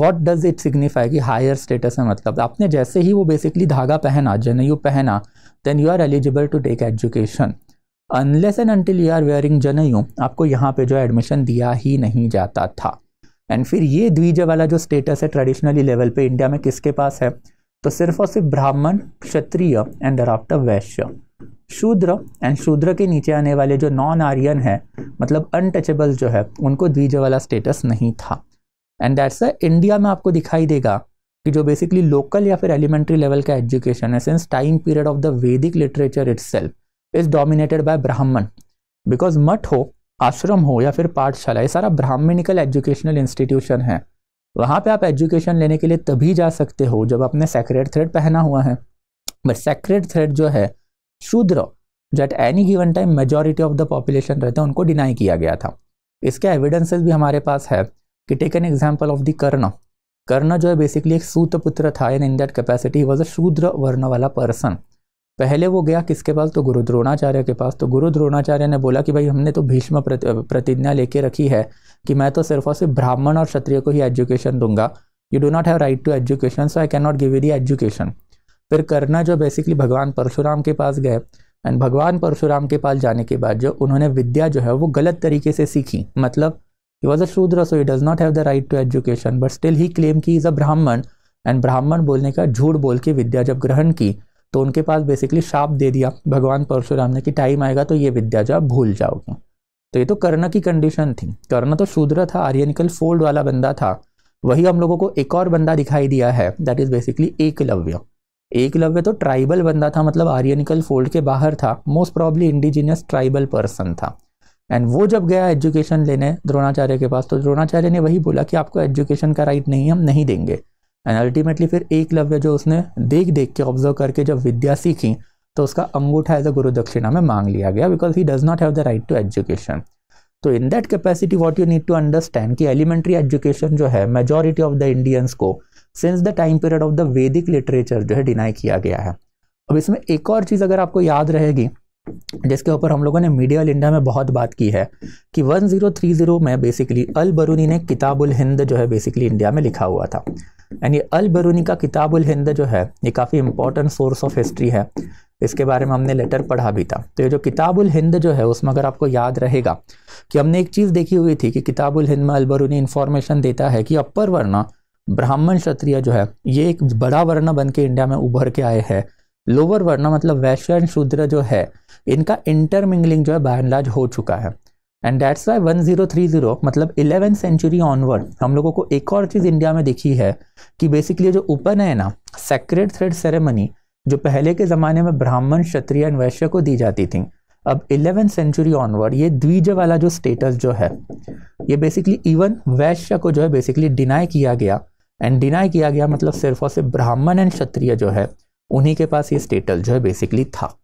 what does it signify कि हायर स्टेटस है मतलब आपने जैसे ही वो बेसिकली धागा पहना जनयू पहना then you are eligible to take education unless and until you are wearing you आपको यहाँ पे जो एडमिशन दिया ही नहीं जाता था एंड फिर ये द्विज वाला जो स्टेटस है ट्रेडिशनली लेवल पे इंडिया में किसके पास है तो सिर्फ और सिर्फ ब्राह्मण क्षत्रिय एंड डराफ्टर वैश्य शूद्र एंड शूद्र के नीचे आने वाले जो नॉन आर्यन है मतलब अनटचेबल जो है उनको द्विज वाला स्टेटस नहीं था एंड दैट्स इंडिया में आपको दिखाई देगा कि जो बेसिकली लोकल या फिर एलिमेंट्री लेवल का एजुकेशन है since time period of the Vedic literature itself is dominated by Brahmin because मठ हो आश्रम हो या फिर पाठशाला ये सारा ब्राह्मणिकल एजुकेशनल इंस्टीट्यूशन है वहाँ पे आप एजुकेशन लेने के लिए तभी जा सकते हो जब आपने सेक्रेट थ्रेड पहना हुआ है बट सेक्रेट थ्रेड जो है शूद्र जो any given time majority of the population रहते हैं उनको डिनाई किया गया था इसके एविडेंसेस भी हमारे पास है कि take an example of the Karna Karna जो है बेसिकली एक सूत पुत्र था and in that capacity was a Shudra varna वाला पर्सन पहले वो गया किसके पास तो गुरु द्रोणाचार्य के पास तो गुरु द्रोणाचार्य ने बोला कि भाई हमने तो भीष्म प्रतिज्ञा लेके रखी है कि मैं तो सिर्फ और सिर्फ ब्राह्मण और क्षत्रिय को ही एजुकेशन दूंगा you do not have right to education so I can not give you the education फिर कर्ण जो बेसिकली भगवान परशुराम के पास गए एंड भगवान परशुराम के पास जाने के बाद जो उन्होंने विद्या जो है वो गलत तरीके से सीखी मतलब ही was a Shudra so he does not have the right to education but still he claim की इज़ अ ब्राह्मण एंड ब्राह्मण बोलने का झूठ बोल के विद्या जब ग्रहण की तो उनके पास बेसिकली शाप दे दिया भगवान परशुराम ने कि टाइम आएगा तो ये विद्या जो आप भूल जाओगे तो ये तो कर्ण की कंडीशन थी कर्ण तो शूद्र था आर्यनिकल फोल्ड वाला बंदा था वही हम लोगों को एक और बंदा दिखाई दिया है that is basically Eklavya Eklavya तो ट्राइबल बंदा था मतलब आर्यनिकल फोल्ड के बाहर था most probably indigenous tribal person था एंड वो जब गया एजुकेशन लेने द्रोणाचार्य के पास तो द्रोणाचार्य ने वही बोला कि आपको एजुकेशन का राइट नहीं हम नहीं देंगे एंड अल्टीमेटली फिर एक लव्य जो उसने देख देख के ऑब्जर्व करके जब विद्या सीखी तो उसका अंगूठा एज अ गुरु दक्षिणा में मांग लिया गया because he does not have the right to education तो in that capacity what you need to understand कि एलिमेंट्री एजुकेशन जो है मेजोरिटी ऑफ द इंडियंस को since the time period of the Vedic literature जो है डिनाई किया गया है अब इसमें एक और चीज़ अगर आपको याद रहेगी जिसके ऊपर हम लोगों ने मीडिया इंडिया में बहुत बात की है कि 1030 में बेसिकली अल बरूनी ने किताबुल हिंद जो है बेसिकली इंडिया में लिखा हुआ था एंड ये अल बरूनी का किताबुल हिंद जो है ये काफ़ी इंपॉर्टेंट सोर्स ऑफ हिस्ट्री है इसके बारे में हमने लेटर पढ़ा भी था तो ये जो किताबुल हिंद जो है उसमें अगर आपको याद रहेगा कि हमने एक चीज़ देखी हुई थी कि किताबुल हिंद में अलबरूनी इन्फॉर्मेशन देता है कि अपर वर्णा ब्राह्मण क्षत्रिय जो है ये एक बड़ा वर्ण बन के इंडिया में उभर के आए हैं लोअर वर्ण मतलब वैश्य शूद्र जो है इनका इंटरमिंगलिंग जो है बाय लाज हो चुका है and that's why one zero three zero मतलब इलेवेंथ सेंचुरी ऑनवर्ड हम लोगों को एक और चीज़ इंडिया में दिखी है कि बेसिकली जो ऊपर है ना सेक्रेट थ्रेड सेरेमनी जो पहले के ज़माने में ब्राह्मण क्षत्रिय एंड वैश्य को दी जाती थी अब इलेवेंथ सेंचुरी ऑनवर्ड ये द्विज वाला जो स्टेटस जो है ये बेसिकली इवन वैश्य को जो है बेसिकली डिनाई किया गया एंड डिनाई किया गया मतलब सिर्फ और सिर्फ ब्राह्मण एंड क्षत्रिय जो है उन्हीं के पास ये स्टेटस जो है बेसिकली था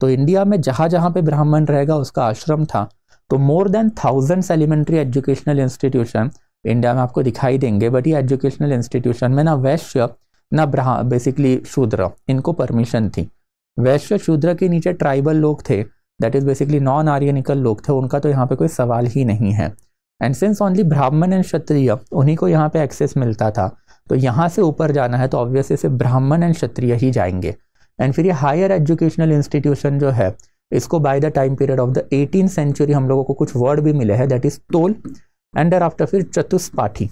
तो इंडिया में जहाँ जहाँ पे ब्राह्मण रहेगा उसका आश्रम था तो more than thousands elementary educational institution India में आपको दिखाई देंगे बट ये एजुकेशनल इंस्टीट्यूशन में ना वैश्य ना ब्रह बेसिकली शूद्र इनको परमिशन थी वैश्य शूद्र के नीचे ट्राइबल लोग थे that is basically non Aryanical लोग थे उनका तो यहाँ पे कोई सवाल ही नहीं है and since only Brahmin and Kshatriya उन्हीं को यहाँ पे एक्सेस मिलता था तो यहाँ से ऊपर जाना है तो ऑब्वियसली सिर्फ ब्राह्मण एंड क्षत्रिय ही जाएंगे एंड फिर ये हायर एजुकेशनल इंस्टीट्यूशन जो है इसको by the time period of the eighteen century हम लोगों को कुछ वर्ड भी मिले हैं that is tol and there after फिर चतुष्पाठी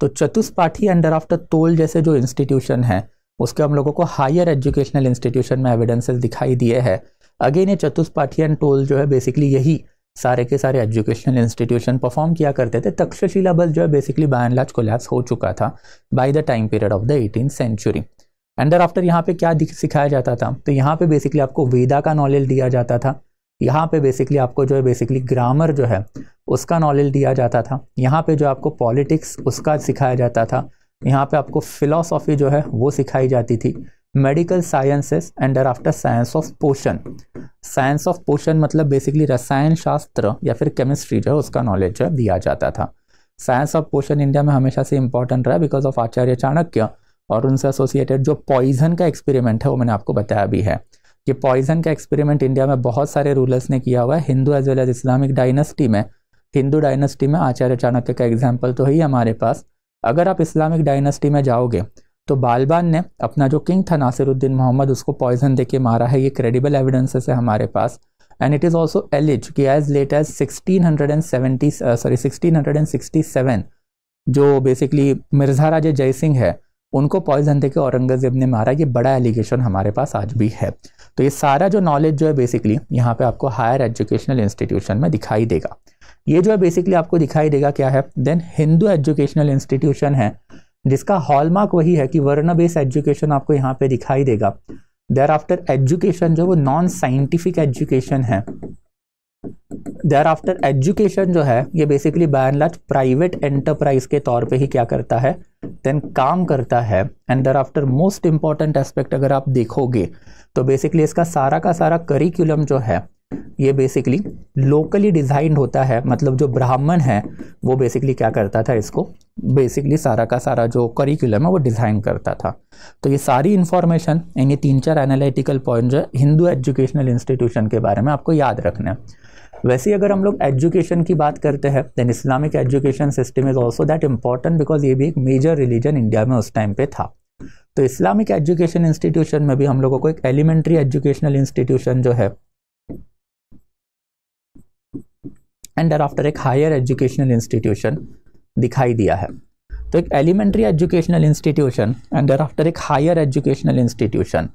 तो चतुष्पाठी एंडर आफ्टर तोल जैसे जो इंस्टीट्यूशन है उसके हम लोगों को हायर एजुकेशनल इंस्टीट्यूशन में एविडेंसेस दिखाई दिए हैं अगेन ये चतुष्पाठी एंड टोल जो है बेसिकली यही सारे के सारे एजुकेशनल इंस्टीट्यूशन परफॉर्म किया करते थे तक्षशिला बल जो है basically by and large collapse हो चुका था by the time period of the eighteen century and there after यहाँ पे क्या सिखाया जाता था तो यहाँ पे बेसिकली आपको वेदा का नॉलेज दिया जाता था यहाँ पे बेसिकली आपको जो है बेसिकली ग्रामर जो है उसका नॉलेज दिया जाता था यहाँ पे जो आपको पॉलिटिक्स उसका सिखाया जाता था यहाँ पे आपको फिलोसॉफी जो है वो सिखाई जाती थी medical sciences and after science of poshan science of poshan मतलब बेसिकली रसायन शास्त्र या फिर केमिस्ट्री जो है उसका नॉलेज जो है दिया जाता था साइंस ऑफ पोषण इंडिया में हमेशा से इंपॉर्टेंट रहा बिकॉज ऑफ आचार्य चाणक्य और उनसे एसोसिएटेड जो पॉइजन का एक्सपेरिमेंट है वो मैंने आपको बताया भी है ये पॉइजन का एक्सपेरिमेंट इंडिया में बहुत सारे रूलर्स ने किया हुआ है Hindu as well as Islamic dynasty में हिंदू डायनेस्टी में आचार्य चाणक्य का एग्जाम्पल तो ही हमारे पास अगर आप इस्लामिक डायनेस्टी में जाओगे तो बालबान ने अपना जो किंग था नासिरुद्दीन मोहम्मद उसको पॉइजन दे के मारा है ये क्रेडिबल एविडेंसेस है हमारे पास and it is also alleged कि as late as sixteen hundred and seventy sorry sixteen hundred and sixty seven जो बेसिकली मिर्जा राजे जयसिंह है उनको पॉइजन देकर औरंगज़ेब ने मारा ये बड़ा एलिगेशन हमारे पास आज भी है तो ये सारा जो नॉलेज जो है बेसिकली यहाँ पे आपको हायर एजुकेशनल इंस्टीट्यूशन में दिखाई देगा ये जो है बेसिकली आपको दिखाई देगा क्या है देन हिंदू एजुकेशनल इंस्टीट्यूशन है जिसका हॉलमार्क वही है कि वर्ण बेस्ड एजुकेशन आपको यहाँ पे दिखाई देगा देर आफ्टर एजुकेशन जो वो नॉन साइंटिफिक एजुकेशन है देर आफ्टर एजुकेशन जो है ये basically by and large private enterprise के तौर पे ही क्या करता है देन काम करता है and there after most important aspect अगर आप देखोगे तो बेसिकली इसका सारा का सारा करिकुलम जो है ये बेसिकली लोकली डिज़ाइंड होता है मतलब जो ब्राह्मण है वो बेसिकली क्या करता था इसको बेसिकली सारा का सारा जो करिकुलम है वो डिज़ाइन करता था तो ये सारी इन्फॉर्मेशन यानी तीन चार एनालिटिकल पॉइंट जो हिंदू एजुकेशनल इंस्टीट्यूशन के बारे में आपको याद रखना है वैसे अगर हम लोग एजुकेशन की बात करते हैं then Islamic education system is also that important because ये भी एक मेजर रिलीजन इंडिया में उस टाइम पे था तो इस्लामिक एजुकेशन इंस्टीट्यूशन में भी हम लोगों को एक एलिमेंट्री एजुकेशनल इंस्टीट्यूशन जो है एंड आफ्टर एक हायर एजुकेशनल इंस्टीट्यूशन दिखाई दिया है तो एक elementary educational institution and there after एक हायर एजुकेशनल इंस्टीट्यूशन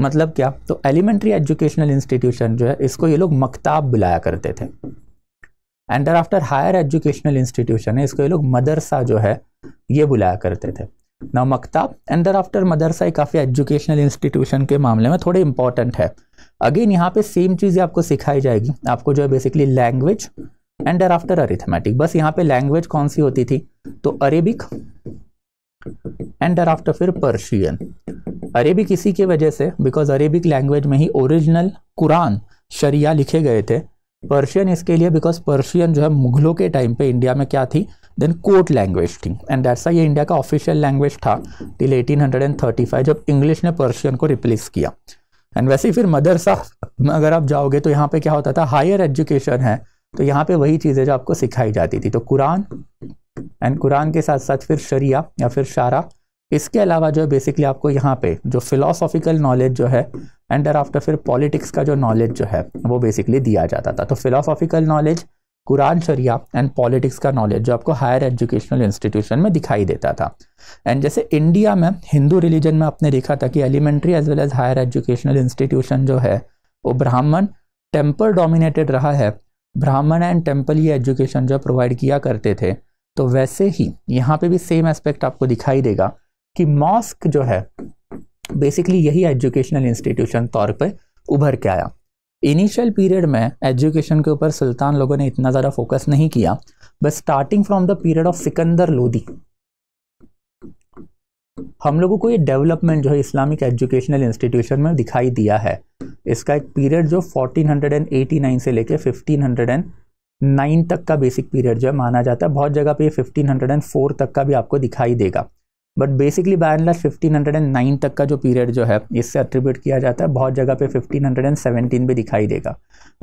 मतलब क्या तो एलिमेंट्री एजुकेशनल इंस्टीट्यूशन जो है इसको ये लोग मकताब बुलाया करते थे and there after higher educational institution है इसको ये लोग मदरसा जो है ये बुलाया करते थे now maktab and there after madrasa ही काफ़ी एजुकेशनल इंस्टीट्यूशन के मामले में थोड़े इंपॉर्टेंट है अगेन यहाँ पे सेम चीज़ें आपको सिखाई जाएगी आपको जो है basically language and after arithmetic बस यहाँ पे लैंग्वेज कौन सी होती थी तो अरेबिक एंड आफ्टर फिर पर्शियन अरेबिक इसी की वजह से बिकॉज अरेबिक लैंग्वेज में ही ओरिजिनल कुरान शरिया लिखे गए थे पर्शियन इसके लिए बिकॉज पर्शियन जो है मुगलों के टाइम पे इंडिया में क्या थी देन कोर्ट लैंग्वेज थी एंड दैट्सा ये इंडिया का ऑफिशियल लैंग्वेज था टिल 1835 जब इंग्लिश ने पर्शियन को रिप्लेस किया एंड वैसे ही फिर मदरसा अगर आप जाओगे तो यहाँ पे क्या होता था हायर एजुकेशन है तो यहाँ पे वही चीज़ है जो आपको सिखाई जाती थी तो कुरान एंड कुरान के साथ साथ फिर शरिया या फिर शारा इसके अलावा जो है बेसिकली आपको यहाँ पे जो फिलोसॉफिकल नॉलेज जो है एंड डर आफ्टर फिर पॉलिटिक्स का जो नॉलेज जो है वो बेसिकली दिया जाता था तो philosophical knowledge Quran Sharia and politics का नॉलेज जो आपको हायर एजुकेशनल इंस्टीट्यूशन में दिखाई देता था एंड जैसे इंडिया में हिंदू रिलीजन में आपने देखा था कि elementary as well as higher educational institution जो है वो ब्राह्मण टेम्पल डोमिनेटेड रहा है ब्राह्मण एंड टेम्पल ये एजुकेशन जो प्रोवाइड किया करते थे तो वैसे ही यहाँ पे भी सेम एस्पेक्ट आपको दिखाई देगा कि मॉस्क जो है बेसिकली यही एजुकेशनल इंस्टीट्यूशन तौर पे उभर के आया इनिशियल पीरियड में एजुकेशन के ऊपर सुल्तान लोगों ने इतना ज़्यादा फोकस नहीं किया but starting from the period of Sikandar Lodi हम लोगों को ये डेवलपमेंट जो है इस्लामिक एजुकेशनल इंस्टीट्यूशन में दिखाई दिया है इसका एक पीरियड जो 1489 से लेके 1509 तक का बेसिक पीरियड जो है माना जाता है बहुत जगह पे ये 1504 तक का भी आपको दिखाई देगा but basically by and nine तक का जो पीरियड जो है इससे अट्रीब्यूट किया जाता है बहुत जगह पे फिफ्टीन हंड्रेड एंड सेवनटीन भी दिखाई देगा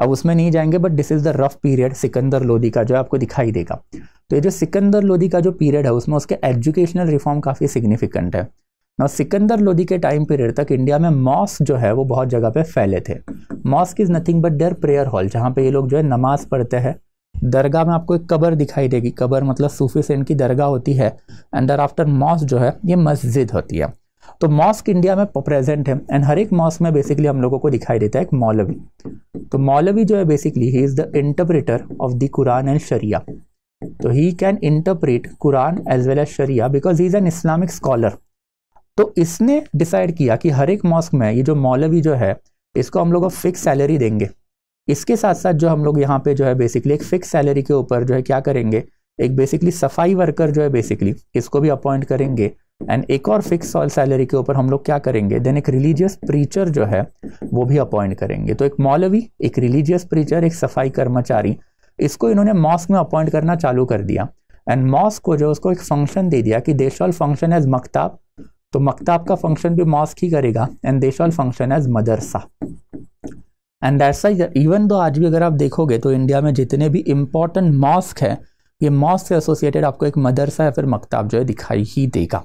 अब उसमें नहीं जाएंगे but this is the rough period Sikandar Lodi का जो आपको दिखाई देगा तो ये जो सिकंदर लोधी का जो पीरियड है उसमें उसके एजुकेशनल रिफॉर्म काफ़ी सिग्निफिकेंट है और सिकंदर लोदी के टाइम पीरियड तक इंडिया में मॉस जो है वो बहुत जगह पे फैले थे mosque is nothing but their prayer hall जहाँ पे ये लोग जो है नमाज़ पढ़ते हैं दरगाह में आपको एक कबर दिखाई देगी कबर मतलब सूफी से इनकी दरगाह होती है एंड दर आफ्टर मॉस्क जो है ये मस्जिद होती है तो मॉस्क इंडिया में प्रेजेंट है एंड हर एक मॉस्क में बेसिकली हम लोगों को दिखाई देता है एक मौलवी तो मौलवी जो है basically he is the interpreter of the Quran and Sharia तो he can interpret Quran as well as Sharia because he is an Islamic scholar तो इसने डिसाइड किया कि हर एक मॉस्क में ये जो मौलवी जो है इसको हम लोग फिक्स सैलरी देंगे इसके साथ साथ जो हम लोग यहाँ पे जो है बेसिकली एक फिक्स सैलरी के ऊपर जो है क्या करेंगे एक बेसिकली सफाई वर्कर जो है बेसिकली इसको भी अपॉइंट करेंगे एंड एक और फिक्स सैलरी के ऊपर हम लोग क्या करेंगे देन एक रिलीजियस प्रीचर जो है वो भी अपॉइंट करेंगे तो एक मौलवी एक रिलीजियस प्रीचर एक सफाई कर्मचारी इसको इन्होंने मॉस्क में अपॉइंट करना चालू कर दिया एंड मॉस्क को जो उसको एक फंक्शन दे दिया कि देशॉल फंक्शन एज मकताब तो मकताब का फंक्शन भी मॉस्क ही करेगा एंड देशवाल function as madrasa and that's why even though आज भी अगर आप देखोगे तो इंडिया में जितने भी इम्पोर्टेंट मॉस्क हैं ये मॉस्क से एसोसिएटेड आपको एक मदरसा या फिर मकताब जो है दिखाई ही देगा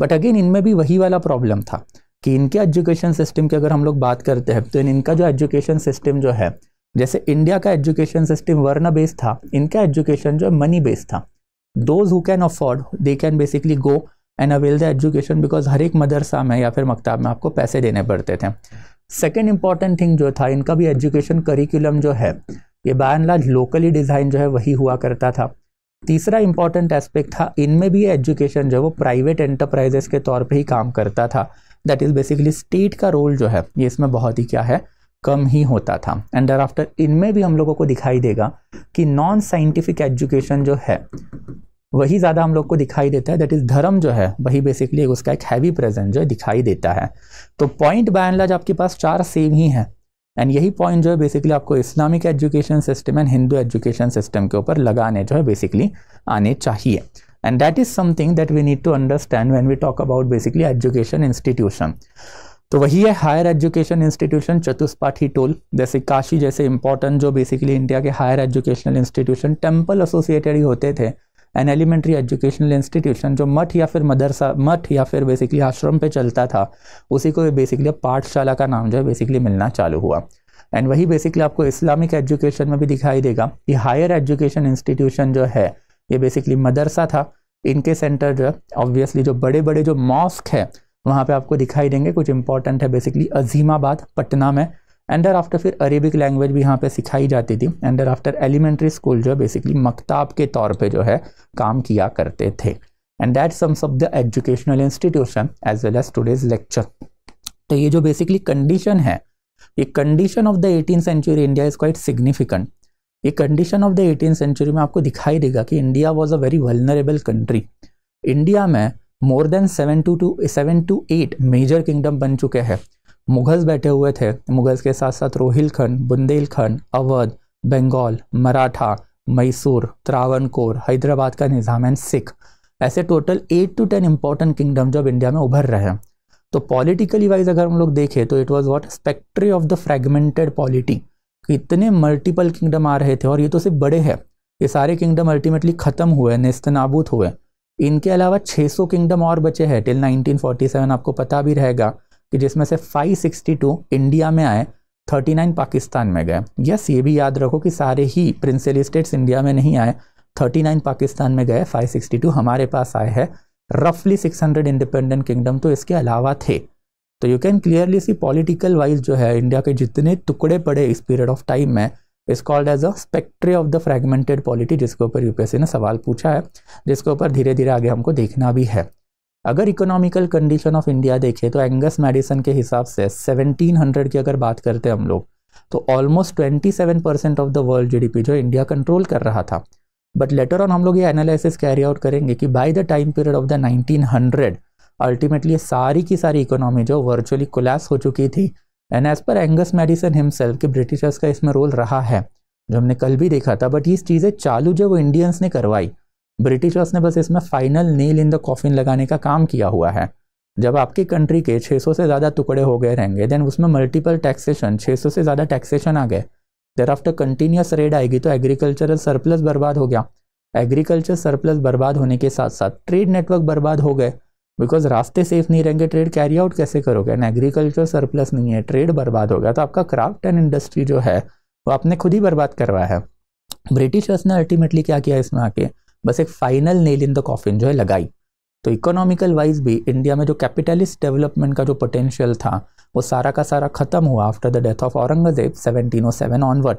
बट अगेन इनमें भी वही वाला प्रॉब्लम था कि इनके एजुकेशन सिस्टम की अगर हम लोग बात करते हैं तो इन इनका जो एजुकेशन सिस्टम जो है जैसे इंडिया का एजुकेशन सिस्टम वर्ना बेस्ड था इनका एजुकेशन जो है मनी बेस्ड था those who can afford they can basically go and avail the education because हर एक मदरसा में या फिर मकताब में आपको पैसे देने पड़ते थे सेकेंड इंपॉर्टेंट थिंग जो था इनका भी एजुकेशन करिकुलम जो है ये by and large locally design जो है वही हुआ करता था तीसरा इंपॉर्टेंट एस्पेक्ट था इनमें भी एजुकेशन जो है वो प्राइवेट एंटरप्राइजेस के तौर पे ही काम करता था दैट इज़ बेसिकली स्टेट का रोल जो है ये इसमें बहुत ही क्या है कम ही होता था एंड आफ्टर इनमें भी हम लोगों को दिखाई देगा कि नॉन साइंटिफिक एजुकेशन जो है वही ज़्यादा हम लोग को दिखाई देता है दैट इज़ धर्म जो है वही बेसिकली एक उसका एक हैवी प्रेजेंट जो है दिखाई देता है तो पॉइंट बाय एंड लार्ज आपके पास चार सेम ही हैं एंड यही पॉइंट जो है बेसिकली आपको Islamic education system and Hindu education system के ऊपर लगाने जो है बेसिकली आने चाहिए and that is something that we need to understand when we talk about basically education institution तो वही है higher education institution chatushpathi tol जैसे काशी जैसे इंपॉर्टेंट जो बेसिकली इंडिया के higher educational institution temple associated ही होते थे एन एलिमेंट्री एजुकेशनल इंस्टीट्यूशन जो मठ या फिर मदरसा मठ या फिर बेसिकली आश्रम पे चलता था उसी को बेसिकली पाठशाला का नाम जो है बेसिकली मिलना चालू हुआ एंड वही बेसिकली आपको इस्लामिक एजुकेशन में भी दिखाई देगा कि हायर एजुकेशन इंस्टीट्यूशन जो है ये बेसिकली मदरसा था इनके सेंटर जो है ऑब्वियसली जो बड़े बड़े जो मॉस्क है वहाँ पे आपको दिखाई देंगे कुछ इंपॉर्टेंट है बेसिकली अजीमाबाद पटना में एंड दर आफ्टर फिर अरेबिक लैंग्वेज भी यहाँ पे सिखाई जाती थी and there after elementary school जो है बेसिकली मकताब के तौर पे जो है काम किया करते थे and that sums of the educational institution as well as today's lecture तो ये जो बेसिकली कंडीशन है ये condition of the eighteen century India is quite significant ये condition of the eighteen century में आपको दिखाई देगा कि India was a very vulnerable country India में more than seven to to seven to eight major kingdom बन चुके हैं मुगल्स बैठे हुए थे मुगल्स के साथ साथ रोहिलखंड बुंदेलखंड अवध बंगाल मराठा मैसूर त्रावणकोर हैदराबाद का निज़ाम एंड सिख ऐसे total eight to ten important kingdom जब इंडिया में उभर रहे हैं तो पॉलिटिकली वाइज अगर हम लोग देखें तो it was what spectre of the fragmented polity इतने मल्टीपल किंगडम आ रहे थे और ये तो सिर्फ बड़े हैं ये सारे किंगडम अल्टीमेटली ख़त्म हुए नेस्तनाबूत हुए इनके अलावा 600 किंगडम और बचे हैं टिल 1947 आपको पता भी रहेगा कि जिसमें से 562 इंडिया में आए 39 पाकिस्तान में गए यस ये भी याद रखो कि सारे ही प्रिंसली स्टेट्स इंडिया में नहीं आए 39 पाकिस्तान में गए 562 हमारे पास आए हैं रफली 600 इंडिपेंडेंट किंगडम तो इसके अलावा थे तो you can clearly see political wise जो है इंडिया के जितने टुकड़े पड़े इस पीरियड ऑफ टाइम में is called as a spectre of the fragmented polity जिसके ऊपर यूपीएससी ने सवाल पूछा है जिसके ऊपर धीरे धीरे आगे हमको देखना भी है अगर इकोनॉमिकल कंडीशन ऑफ इंडिया देखें तो एंगस मेडिसन के हिसाब से 1700 की अगर बात करते हैं हम लोग तो almost 27 percent of the world GDP जो इंडिया कंट्रोल कर रहा था बट लेटर ऑन हम लोग ये एनालिसिस कैरी आउट करेंगे कि by the time period of the 1900 ultimately सारी की सारी इकोनॉमी जो वर्चुअली कोलैप्स हो चुकी थी and as per Angus Maddison himself के ब्रिटिशर्स का इसमें रोल रहा है जो हमने कल भी देखा था बट ये चीज़ें चालू जो वो इंडियंस ने करवाई ब्रिटिशर्स ने बस इसमें final nail in the coffin लगाने का काम किया हुआ है जब आपकी कंट्री के 600 से ज़्यादा टुकड़े हो गए रहेंगे देन उसमें मल्टीपल टैक्सेशन 600 से ज़्यादा टैक्सेशन आ गए देर आफ्टर कंटिन्यूस रेड आएगी तो एग्रीकल्चरल सरप्लस बर्बाद हो गया एग्रीकल्चर सरप्लस बर्बाद होने के साथ साथ ट्रेड नेटवर्क बर्बाद हो गए बिकॉज रास्ते सेफ नहीं रहेंगे ट्रेड कैरी आउट कैसे करोगे एंड एग्रीकल्चर सरप्लस नहीं है ट्रेड बर्बाद हो गया तो आपका क्राफ्ट एंड इंडस्ट्री जो है वो आपने खुद ही बर्बाद करवाया है ब्रिटिशर्स ने अल्टीमेटली क्या किया इसमें आके बस एक final nail in the coffin जो है लगाई तो इकोनॉमिकल वाइज भी इंडिया में जो कैपिटलिस्ट डेवलपमेंट का जो पोटेंशियल था वो सारा का सारा ख़त्म हुआ after the death of Aurangzeb seven onward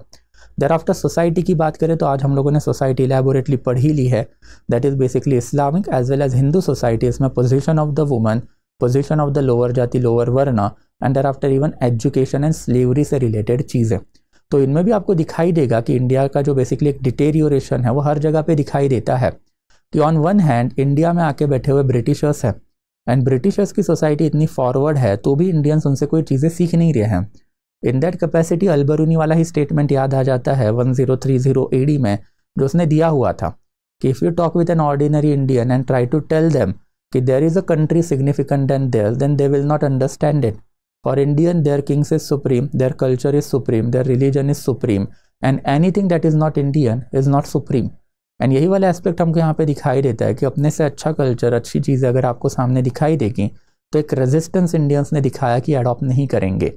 there after society की बात करें तो आज हम लोगों ने सोसाइटी इलेबोरेटली पढ़ ही ली है that is basically Islamic as well as Hindu society इसमें position of the woman position of the lower जाति lower varna and there after even education and slavery से रिलेटेड चीज़ें तो इनमें भी आपको दिखाई देगा कि इंडिया का जो बेसिकली एक डिटेरियोरेशन है वो हर जगह पे दिखाई देता है कि ऑन वन हैंड इंडिया में आके बैठे हुए ब्रिटिशर्स हैं एंड ब्रिटिशर्स की सोसाइटी इतनी फॉरवर्ड है तो भी इंडियंस उनसे कोई चीज़ें सीख नहीं रहे हैं इन दैट कैपेसिटी अलबरूनी वाला ही स्टेटमेंट याद आ जाता है one zero three zero D में जो उसने दिया हुआ था कि if you talk with an ordinary Indian and try to tell them कि there is a country significant and there then they will not understand it for Indian their kings is supreme their culture is supreme their religion is supreme and anything that is not Indian is not supreme and यही वाला aspect हमको यहाँ पे दिखाई देता है कि अपने से अच्छा कल्चर अच्छी चीज़ें अगर आपको सामने दिखाई देगी तो एक रेजिस्टेंस इंडियंस ने दिखाया कि अडॉप्ट नहीं करेंगे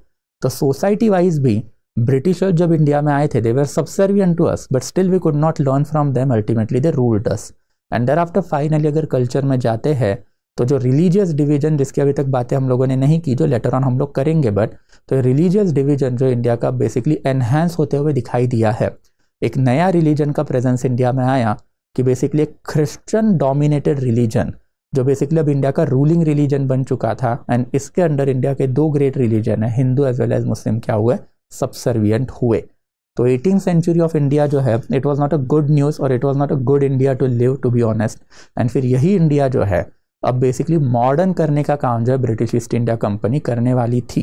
तो सोसाइटी वाइज भी ब्रिटिशर्स जब इंडिया में आए थे they were subservient to us but still we could not learn from them ultimately they ruled us and there after finally अगर कल्चर में जाते हैं तो जो रिलीजियस डिवीजन जिसकी अभी तक बातें हम लोगों ने नहीं की जो लेटर ऑन हम लोग करेंगे बट तो रिलीजियस डिवीजन जो इंडिया का बेसिकली एनहेंस होते हुए दिखाई दिया है एक नया रिलीजन का प्रेजेंस इंडिया में आया कि बेसिकली एक क्रिश्चन डोमिनेटेड रिलीजन जो बेसिकली अब इंडिया का रूलिंग रिलीजन बन चुका था एंड इसके अंडर इंडिया के दो ग्रेट रिलीजन है Hindu as well as Muslim क्या हुए सबसर्वियंट हुए तो एटीन सेंचुरी ऑफ इंडिया जो है it was not a good news और it was not a good India to live to be honest and फिर यही इंडिया जो है अब बेसिकली मॉडर्न करने का काम जो है ब्रिटिश ईस्ट इंडिया कंपनी करने वाली थी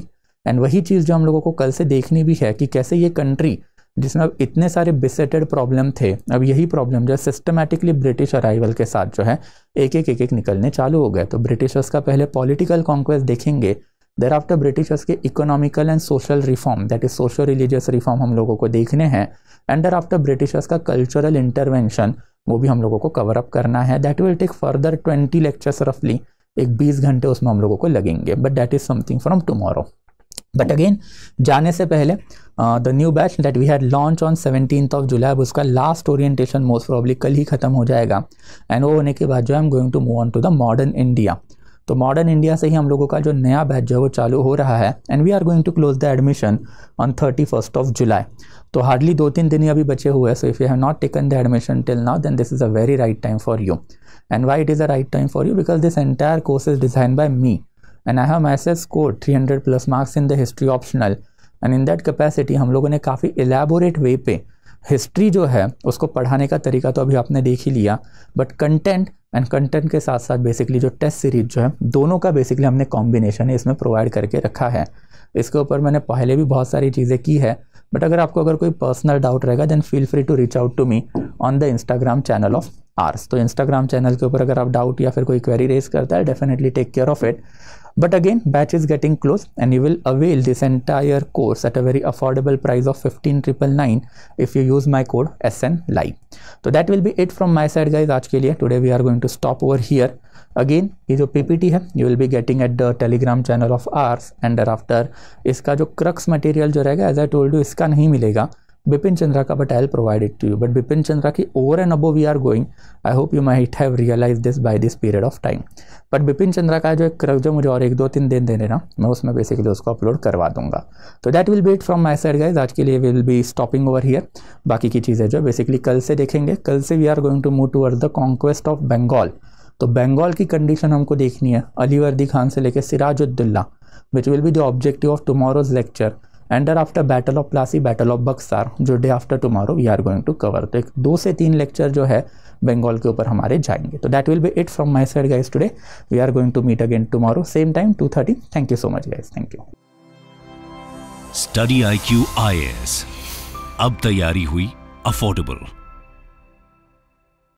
एंड वही चीज़ जो हम लोगों को कल से देखनी भी है कि कैसे ये कंट्री जिसमें अब इतने सारे बिसेटेड प्रॉब्लम थे अब यही प्रॉब्लम जो है सिस्टमेटिकली ब्रिटिश अराइवल के साथ जो है एक एक एक एक निकलने चालू हो गए तो ब्रिटिशर्स का पहले पॉलिटिकल कॉन्क्वेस्ट देखेंगे देर आफ्टर ब्रिटिशर्स के economical and social reform that is social religious reform हम लोगों को देखने हैं एंड देर आफ्टर ब्रिटिशर्स का कल्चरल इंटरवेंशन वो भी हम लोगों को कवर अप करना है that will take further twenty lectures रफली एक बीस घंटे उसमें हम लोगों को लगेंगे but that is something from tomorrow but again जाने से पहले the new batch that we had launch on seventeen of July अब उसका लास्ट ओरिएंटेशन मोस्ट प्रॉब्ली कल ही खत्म हो जाएगा एंड वो होने के बाद जो I am going to move on to the modern India तो मॉडर्न इंडिया से ही हम लोगों का जो नया बैच जो है वो चालू हो रहा है and we are going to close the admission on thirty first of July तो हार्डली दो तीन दिन ही अभी बचे हुए हैं so if you have not taken the admission till now then this is a very right time for you and why it is a right time for you because this entire course is design by me and I have message score three hundred plus marks in the history optional and in that capacity हम लोगों ने काफ़ी elaborate वे पे history जो है उसको पढ़ाने का तरीका तो अभी आपने देख ही लिया बट कंटेंट एंड कंटेंट के साथ साथ बेसिकली जो टेस्ट सीरीज जो है दोनों का बेसिकली हमने कॉम्बिनेशन इसमें प्रोवाइड करके रखा है इसके ऊपर मैंने पहले भी बहुत सारी चीज़ें की है बट अगर आपको अगर कोई पर्सनल डाउट रहेगा then feel free to reach out to me on the Instagram channel of ours तो इंस्टाग्राम चैनल के ऊपर अगर आप डाउट या फिर कोई क्वेरी रेज करता है definitely take care of it But again, batch is getting close and you will avail this entire course at a very affordable price of 15999 if you use my code sn live So that will be it from my side guys aaj ke liye Today we are going to stop over here. Again ये जो P P T है you will be getting at the Telegram channel of ours and after इसका जो crux material जो रहेगा as I told you इसका नहीं मिलेगा Bipin Chandra ka, but I'll provide it to you. But Bipin Chandra ki over and above we are going. I hope you might have realized this by this period of time. But Bipin Chandra का जो एक जो मुझे और एक दो तीन दिन देने ना मैं उसमें बेसिकली उसको अपलोड करवा दूंगा तो that will be from my side guys आज के लिए will be stopping over here बाकी की चीज़ें जो बेसिकली कल से देखेंगे कल से we are going to move toward the conquest of Bengal तो बंगाल की कंडीशन हमको देखनी है अलीवर्दी खान से लेकर Sirajuddaulah which will be the objective of tomorrow's lecture and there thereafter battle of Plassey battle of Buxar जो day after tomorrow we are going to cover तो एक दो से तीन लेक्चर जो है बंगाल के ऊपर हमारे जाएंगे तो that will be it from my side guys today we are going to meet again tomorrow same time two thirty thank you so much guys thank you study I Q I S अब तैयारी हुई affordable